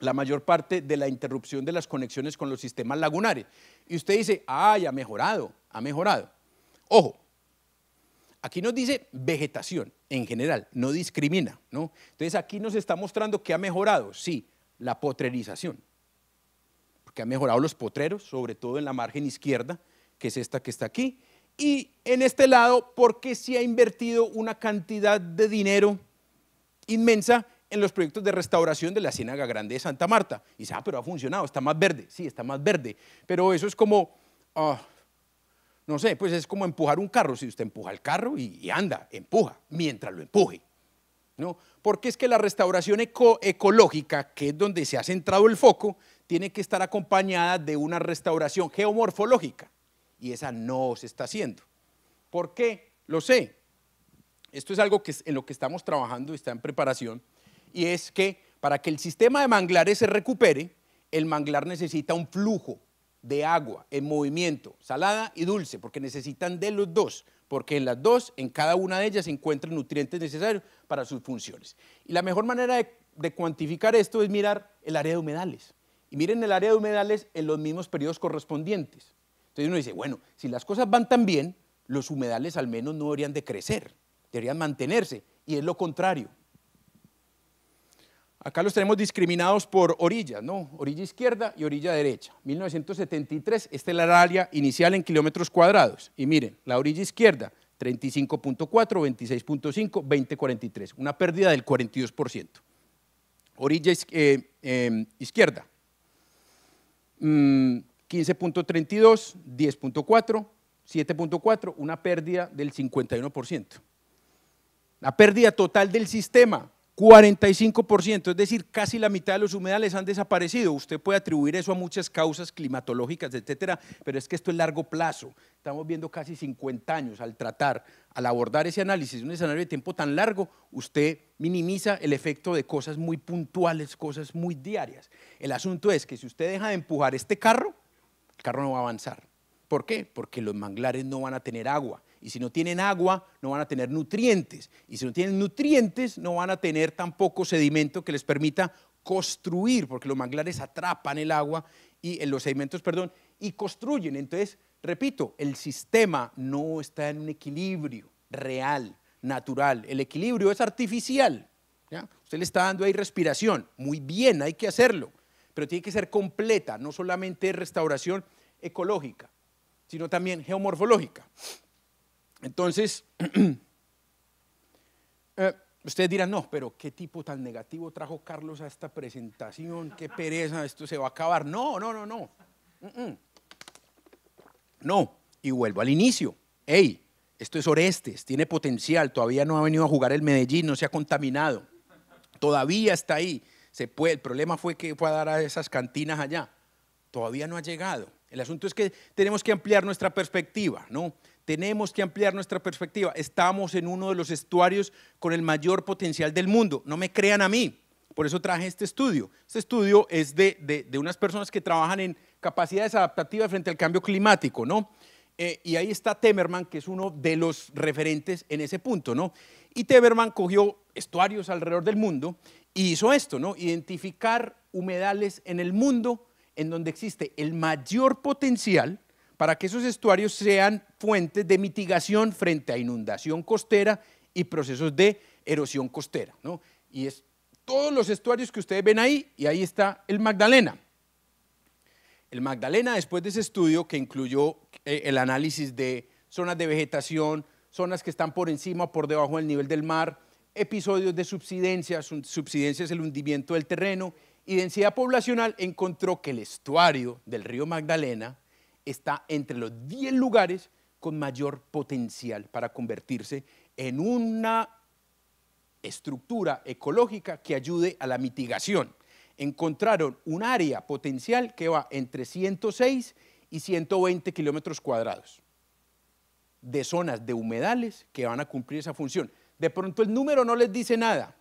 la mayor parte de la interrupción de las conexiones con los sistemas lagunares. Y usted dice, ya ha mejorado, ha mejorado. Ojo, aquí nos dice vegetación en general, no discrimina, ¿no? Entonces aquí nos está mostrando que ha mejorado, sí, la potrerización que ha mejorado los potreros, sobre todo en la margen izquierda, que es esta que está aquí. Y en este lado, porque se ha invertido una cantidad de dinero inmensa en los proyectos de restauración de la Ciénaga Grande de Santa Marta. Y dice, ah, pero ha funcionado, está más verde. Sí, está más verde. Pero eso es como, ah, no sé, pues es como empujar un carro. Si usted empuja el carro y, anda, empuja, mientras lo empuje. ¿no? Porque es que la restauración ecológica, que es donde se ha centrado el foco, tiene que estar acompañada de una restauración geomorfológica. Y esa no se está haciendo. ¿Por qué? Lo sé. Esto es algo que en lo que estamos trabajando, y está en preparación, y es que para que el sistema de manglares se recupere, el manglar necesita un flujo de agua en movimiento, salada y dulce, porque necesitan de los dos, porque en las dos, en cada una de ellas se encuentran nutrientes necesarios para sus funciones. Y la mejor manera de cuantificar esto es mirar el área de humedales. Y miren el área de humedales en los mismos periodos correspondientes. Entonces uno dice, bueno, si las cosas van tan bien, los humedales al menos no deberían de crecer, deberían mantenerse, y es lo contrario. Acá los tenemos discriminados por orillas, ¿no? Orilla izquierda y orilla derecha. 1973, esta es la área inicial en kilómetros cuadrados. Y miren, la orilla izquierda, 35.4, 26.5, 20.43, una pérdida del 42%. Orilla eh, eh, izquierda, 15.32, 10.4, 7.4, una pérdida del 51%. La pérdida total del sistema 45%, es decir, casi la mitad de los humedales han desaparecido. Usted puede atribuir eso a muchas causas climatológicas, etcétera, pero es que esto es largo plazo. Estamos viendo casi 50 años al tratar, al abordar ese análisis, un escenario de tiempo tan largo, usted minimiza el efecto de cosas muy puntuales, cosas muy diarias. El asunto es que si usted deja de empujar este carro, el carro no va a avanzar. ¿Por qué? Porque los manglares no van a tener agua y si no tienen agua no van a tener nutrientes, y si no tienen nutrientes no van a tener tampoco sedimento que les permita construir, porque los manglares atrapan el agua y eh, los sedimentos, perdón, y construyen. Entonces, repito, el sistema no está en un equilibrio real, natural, el equilibrio es artificial. ¿ya? Usted le está dando ahí respiración, muy bien, hay que hacerlo, pero tiene que ser completa, no solamente restauración ecológica, sino también geomorfológica. Entonces, eh, ustedes dirán, no, pero qué tipo tan negativo trajo Carlos a esta presentación, qué pereza, esto se va a acabar. No, no, no, no. No, y vuelvo al inicio. Hey, esto es Orestes, tiene potencial, todavía no ha venido a jugar el Medellín, no se ha contaminado, todavía está ahí. Se puede, el problema fue que fue a dar a esas cantinas allá, todavía no ha llegado. El asunto es que tenemos que ampliar nuestra perspectiva, ¿no? Tenemos que ampliar nuestra perspectiva. Estamos en uno de los estuarios con el mayor potencial del mundo. No me crean a mí. Por eso traje este estudio. Este estudio es de, de, de unas personas que trabajan en capacidades adaptativas frente al cambio climático, ¿no? Eh, y ahí está Temerman, que es uno de los referentes en ese punto, ¿no? Y Temerman cogió estuarios alrededor del mundo y hizo esto, ¿no? Identificar humedales en el mundo en donde existe el mayor potencial para que esos estuarios sean fuentes de mitigación frente a inundación costera y procesos de erosión costera. Y es todos los estuarios que ustedes ven ahí, y ahí está el Magdalena. El Magdalena, después de ese estudio que incluyó eh, el análisis de zonas de vegetación, zonas que están por encima o por debajo del nivel del mar, episodios de subsidencia, subsidencia es el hundimiento del terreno, y densidad poblacional, encontró que el estuario del río Magdalena está entre los 10 lugares con mayor potencial para convertirse en una estructura ecológica que ayude a la mitigación. Encontraron un área potencial que va entre 106 y 120 kilómetros cuadrados de zonas de humedales que van a cumplir esa función. De pronto el número no les dice nada,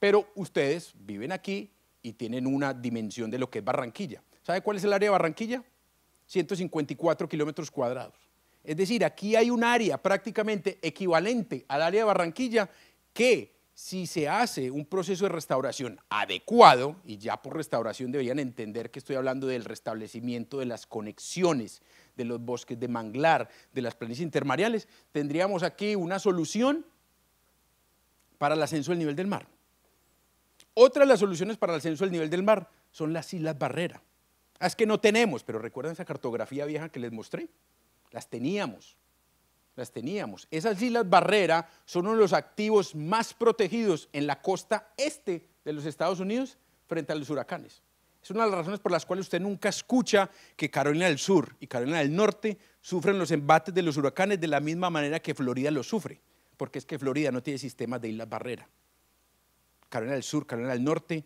pero ustedes viven aquí y tienen una dimensión de lo que es Barranquilla. ¿Sabe cuál es el área de Barranquilla? 154 kilómetros cuadrados. Es decir, aquí hay un área prácticamente equivalente al área de Barranquilla que si se hace un proceso de restauración adecuado, y ya por restauración deberían entender que estoy hablando del restablecimiento de las conexiones de los bosques de manglar, de las planicies intermareales, tendríamos aquí una solución para el ascenso del nivel del mar. Otra de las soluciones para el ascenso del nivel del mar son las islas barrera. Ah, es que no tenemos, pero recuerden esa cartografía vieja que les mostré. Las teníamos, las teníamos. Esas islas Barrera son uno de los activos más protegidos en la costa este de los Estados Unidos frente a los huracanes. Es una de las razones por las cuales usted nunca escucha que Carolina del Sur y Carolina del Norte sufren los embates de los huracanes de la misma manera que Florida los sufre, porque es que Florida no tiene sistemas de islas barrera. Carolina del Sur, Carolina del Norte,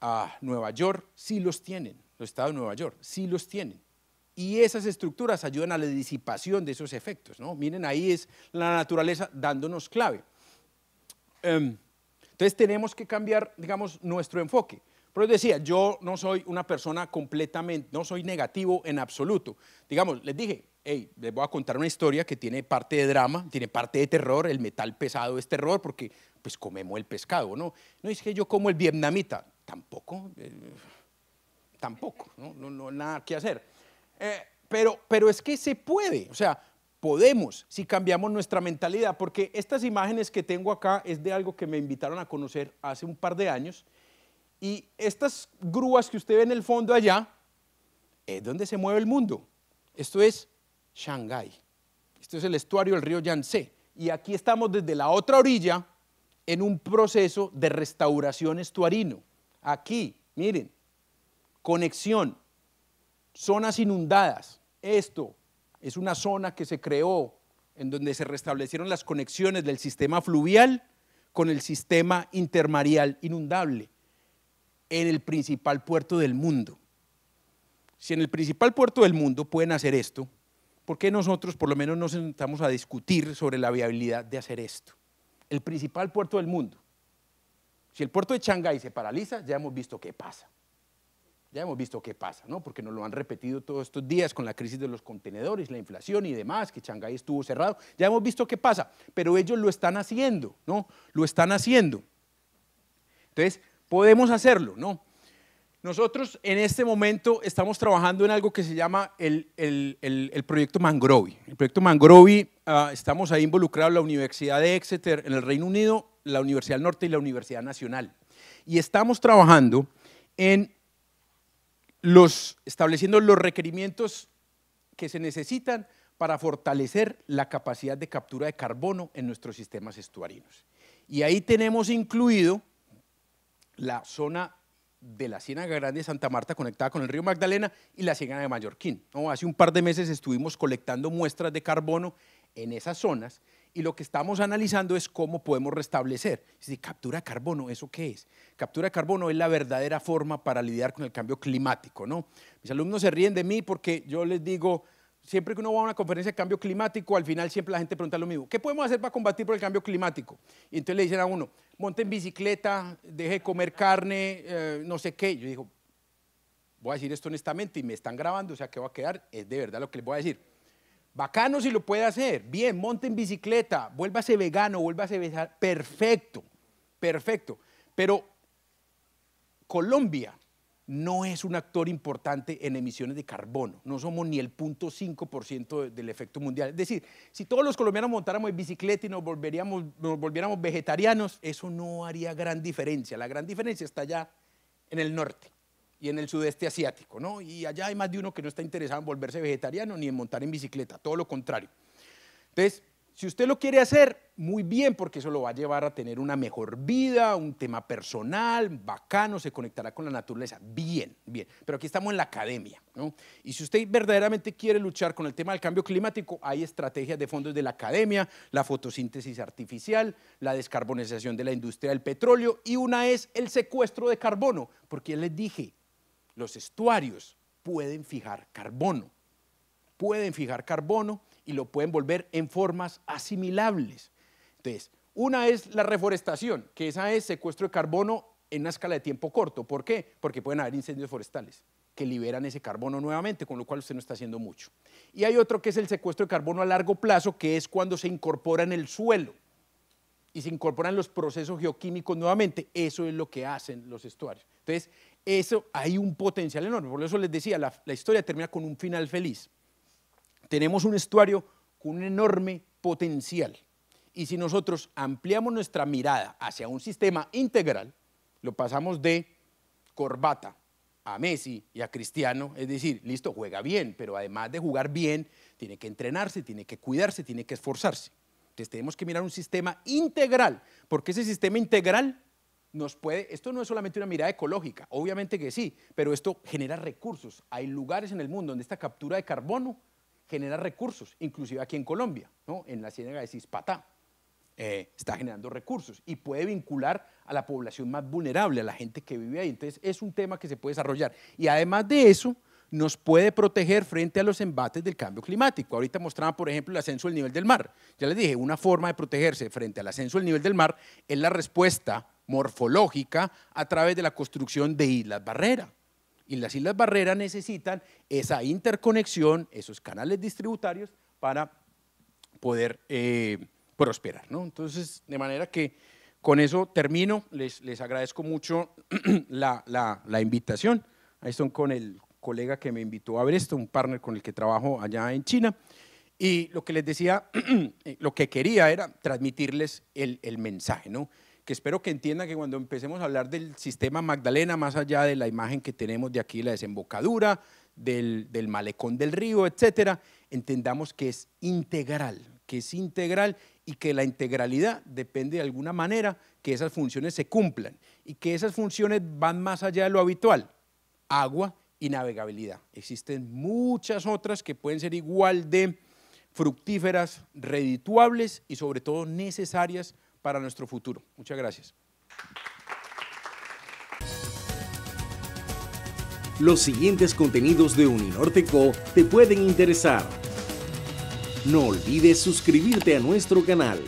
a ah, Nueva York sí los tienen los estados de Nueva York, sí los tienen. Y esas estructuras ayudan a la disipación de esos efectos, ¿no? Miren, ahí es la naturaleza dándonos clave. Em, entonces tenemos que cambiar, digamos, nuestro enfoque. Pero decía, yo no soy una persona completamente, no soy negativo en absoluto. Digamos, les dije, hey, les voy a contar una historia que tiene parte de drama, tiene parte de terror, el metal pesado es terror porque pues comemos el pescado, ¿no? No es que yo como el vietnamita, tampoco. Eh, tampoco, no, no, nada que hacer. Eh, pero, pero es que se puede, o sea, podemos si cambiamos nuestra mentalidad, porque estas imágenes que tengo acá es de algo que me invitaron a conocer hace un par de años, y estas grúas que usted ve en el fondo allá, es donde se mueve el mundo. Esto es Shanghái, esto es el estuario del río Yangtze, y aquí estamos desde la otra orilla en un proceso de restauración estuarino. Aquí, miren, Conexión, zonas inundadas. Esto es una zona que se creó en donde se restablecieron las conexiones del sistema fluvial con el sistema intermareal inundable en el principal puerto del mundo. Si en el principal puerto del mundo pueden hacer esto, ¿por qué nosotros por lo menos nos sentamos a discutir sobre la viabilidad de hacer esto? El principal puerto del mundo. Si el puerto de Shanghái se paraliza, ya hemos visto qué pasa. Ya hemos visto qué pasa, ¿no? Porque nos lo han repetido todos estos días con la crisis de los contenedores, la inflación y demás, que Shanghái estuvo cerrado. Ya hemos visto qué pasa, pero ellos lo están haciendo, ¿no? Lo están haciendo. Entonces, podemos hacerlo, ¿no? Nosotros en este momento estamos trabajando en algo que se llama el, proyecto Mangrove. El proyecto Mangrove, ah, estamos ahí involucrados la Universidad de Exeter en el Reino Unido, la Universidad del Norte y la Universidad Nacional. Y estamos trabajando en estableciendo los requerimientos que se necesitan para fortalecer la capacidad de captura de carbono en nuestros sistemas estuarinos. Y ahí tenemos incluido la zona de la Ciénaga Grande de Santa Marta conectada con el río Magdalena y la Ciénaga de Mallorquín. Hace un par de meses estuvimos colectando muestras de carbono en esas zonas y lo que estamos analizando es cómo podemos restablecer. captura de carbono, ¿eso qué es? Captura de carbono es la verdadera forma para lidiar con el cambio climático, ¿no? Mis alumnos se ríen de mí porque yo les digo, siempre que uno va a una conferencia de cambio climático, al final siempre la gente pregunta lo mismo, ¿qué podemos hacer para combatir por el cambio climático? Y entonces le dicen a uno, monte en bicicleta, deje comer carne, eh, no sé qué. Yo digo, voy a decir esto honestamente y me están grabando, o sea, ¿qué va a quedar? Es de verdad lo que les voy a decir. Bacano si lo puede hacer. Bien, monte en bicicleta, vuélvase vegano, vuélvase vegano. Perfecto, perfecto. Pero Colombia no es un actor importante en emisiones de carbono. No somos ni el 0.5% del efecto mundial. Es decir, si todos los colombianos montáramos en bicicleta y nos, nos volviéramos vegetarianos, eso no haría gran diferencia. La gran diferencia está allá en el norte y en el sudeste asiático, ¿no? Y allá hay más de uno que no está interesado en volverse vegetariano ni en montar en bicicleta, todo lo contrario. Entonces, si usted lo quiere hacer, muy bien, porque eso lo va a llevar a tener una mejor vida, un tema personal, bacano, se conectará con la naturaleza. Bien, bien. Pero aquí estamos en la academia, ¿no? Y si usted verdaderamente quiere luchar con el tema del cambio climático, hay estrategias de fondos de la academia, la fotosíntesis artificial, la descarbonización de la industria del petróleo, y una es el secuestro de carbono, porque ya les dije, los estuarios pueden fijar carbono, pueden fijar carbono y lo pueden volver en formas asimilables. Entonces, una es la reforestación, que esa es secuestro de carbono en una escala de tiempo corto. ¿Por qué? Porque pueden haber incendios forestales que liberan ese carbono nuevamente, con lo cual usted no está haciendo mucho. Y hay otro que es el secuestro de carbono a largo plazo, que es cuando se incorpora en el suelo y se incorporan los procesos geoquímicos nuevamente. Eso es lo que hacen los estuarios. Entonces, eso hay un potencial enorme. Por eso les decía, la, historia termina con un final feliz. Tenemos un estuario con un enorme potencial. Y si nosotros ampliamos nuestra mirada hacia un sistema integral, lo pasamos de corbata a Messi y a Cristiano, es decir, listo, juega bien, pero además de jugar bien, tiene que entrenarse, tiene que cuidarse, tiene que esforzarse. Entonces tenemos que mirar un sistema integral, porque ese sistema integral puede, esto no es solamente una mirada ecológica, obviamente que sí, pero esto genera recursos. Hay lugares en el mundo donde esta captura de carbono genera recursos, inclusive aquí en Colombia, en la ciénaga de Cispatá. Eh, está generando recursos y puede vincular a la población más vulnerable, a la gente que vive ahí. Entonces es un tema que se puede desarrollar. Y además de eso, nos puede proteger frente a los embates del cambio climático. Ahorita mostraba, por ejemplo, el ascenso del nivel del mar. Ya les dije, una forma de protegerse frente al ascenso del nivel del mar es la respuesta morfológica a través de la construcción de islas barrera. Y las islas barrera necesitan esa interconexión, esos canales distributarios para poder eh, prosperar. Entonces, de manera que con eso termino. Les, agradezco mucho la, la invitación. Ahí están con el, colega que me invitó a ver esto, un partner con el que trabajo allá en China. Y lo que les decía, eh, lo que quería era transmitirles el, mensaje, ¿no? que espero que entiendan que cuando empecemos a hablar del sistema Magdalena, más allá de la imagen que tenemos de aquí, la desembocadura, del, del, malecón del río, etcétera, entendamos que es integral, que es integral y que la integralidad depende de alguna manera que esas funciones se cumplan y que esas funciones van más allá de lo habitual. Agua y navegabilidad. Existen muchas otras que pueden ser igual de fructíferas, redituables y sobre todo necesarias para nuestro futuro. Muchas gracias. Los siguientes contenidos de Uninorteco te pueden interesar. No olvides suscribirte a nuestro canal.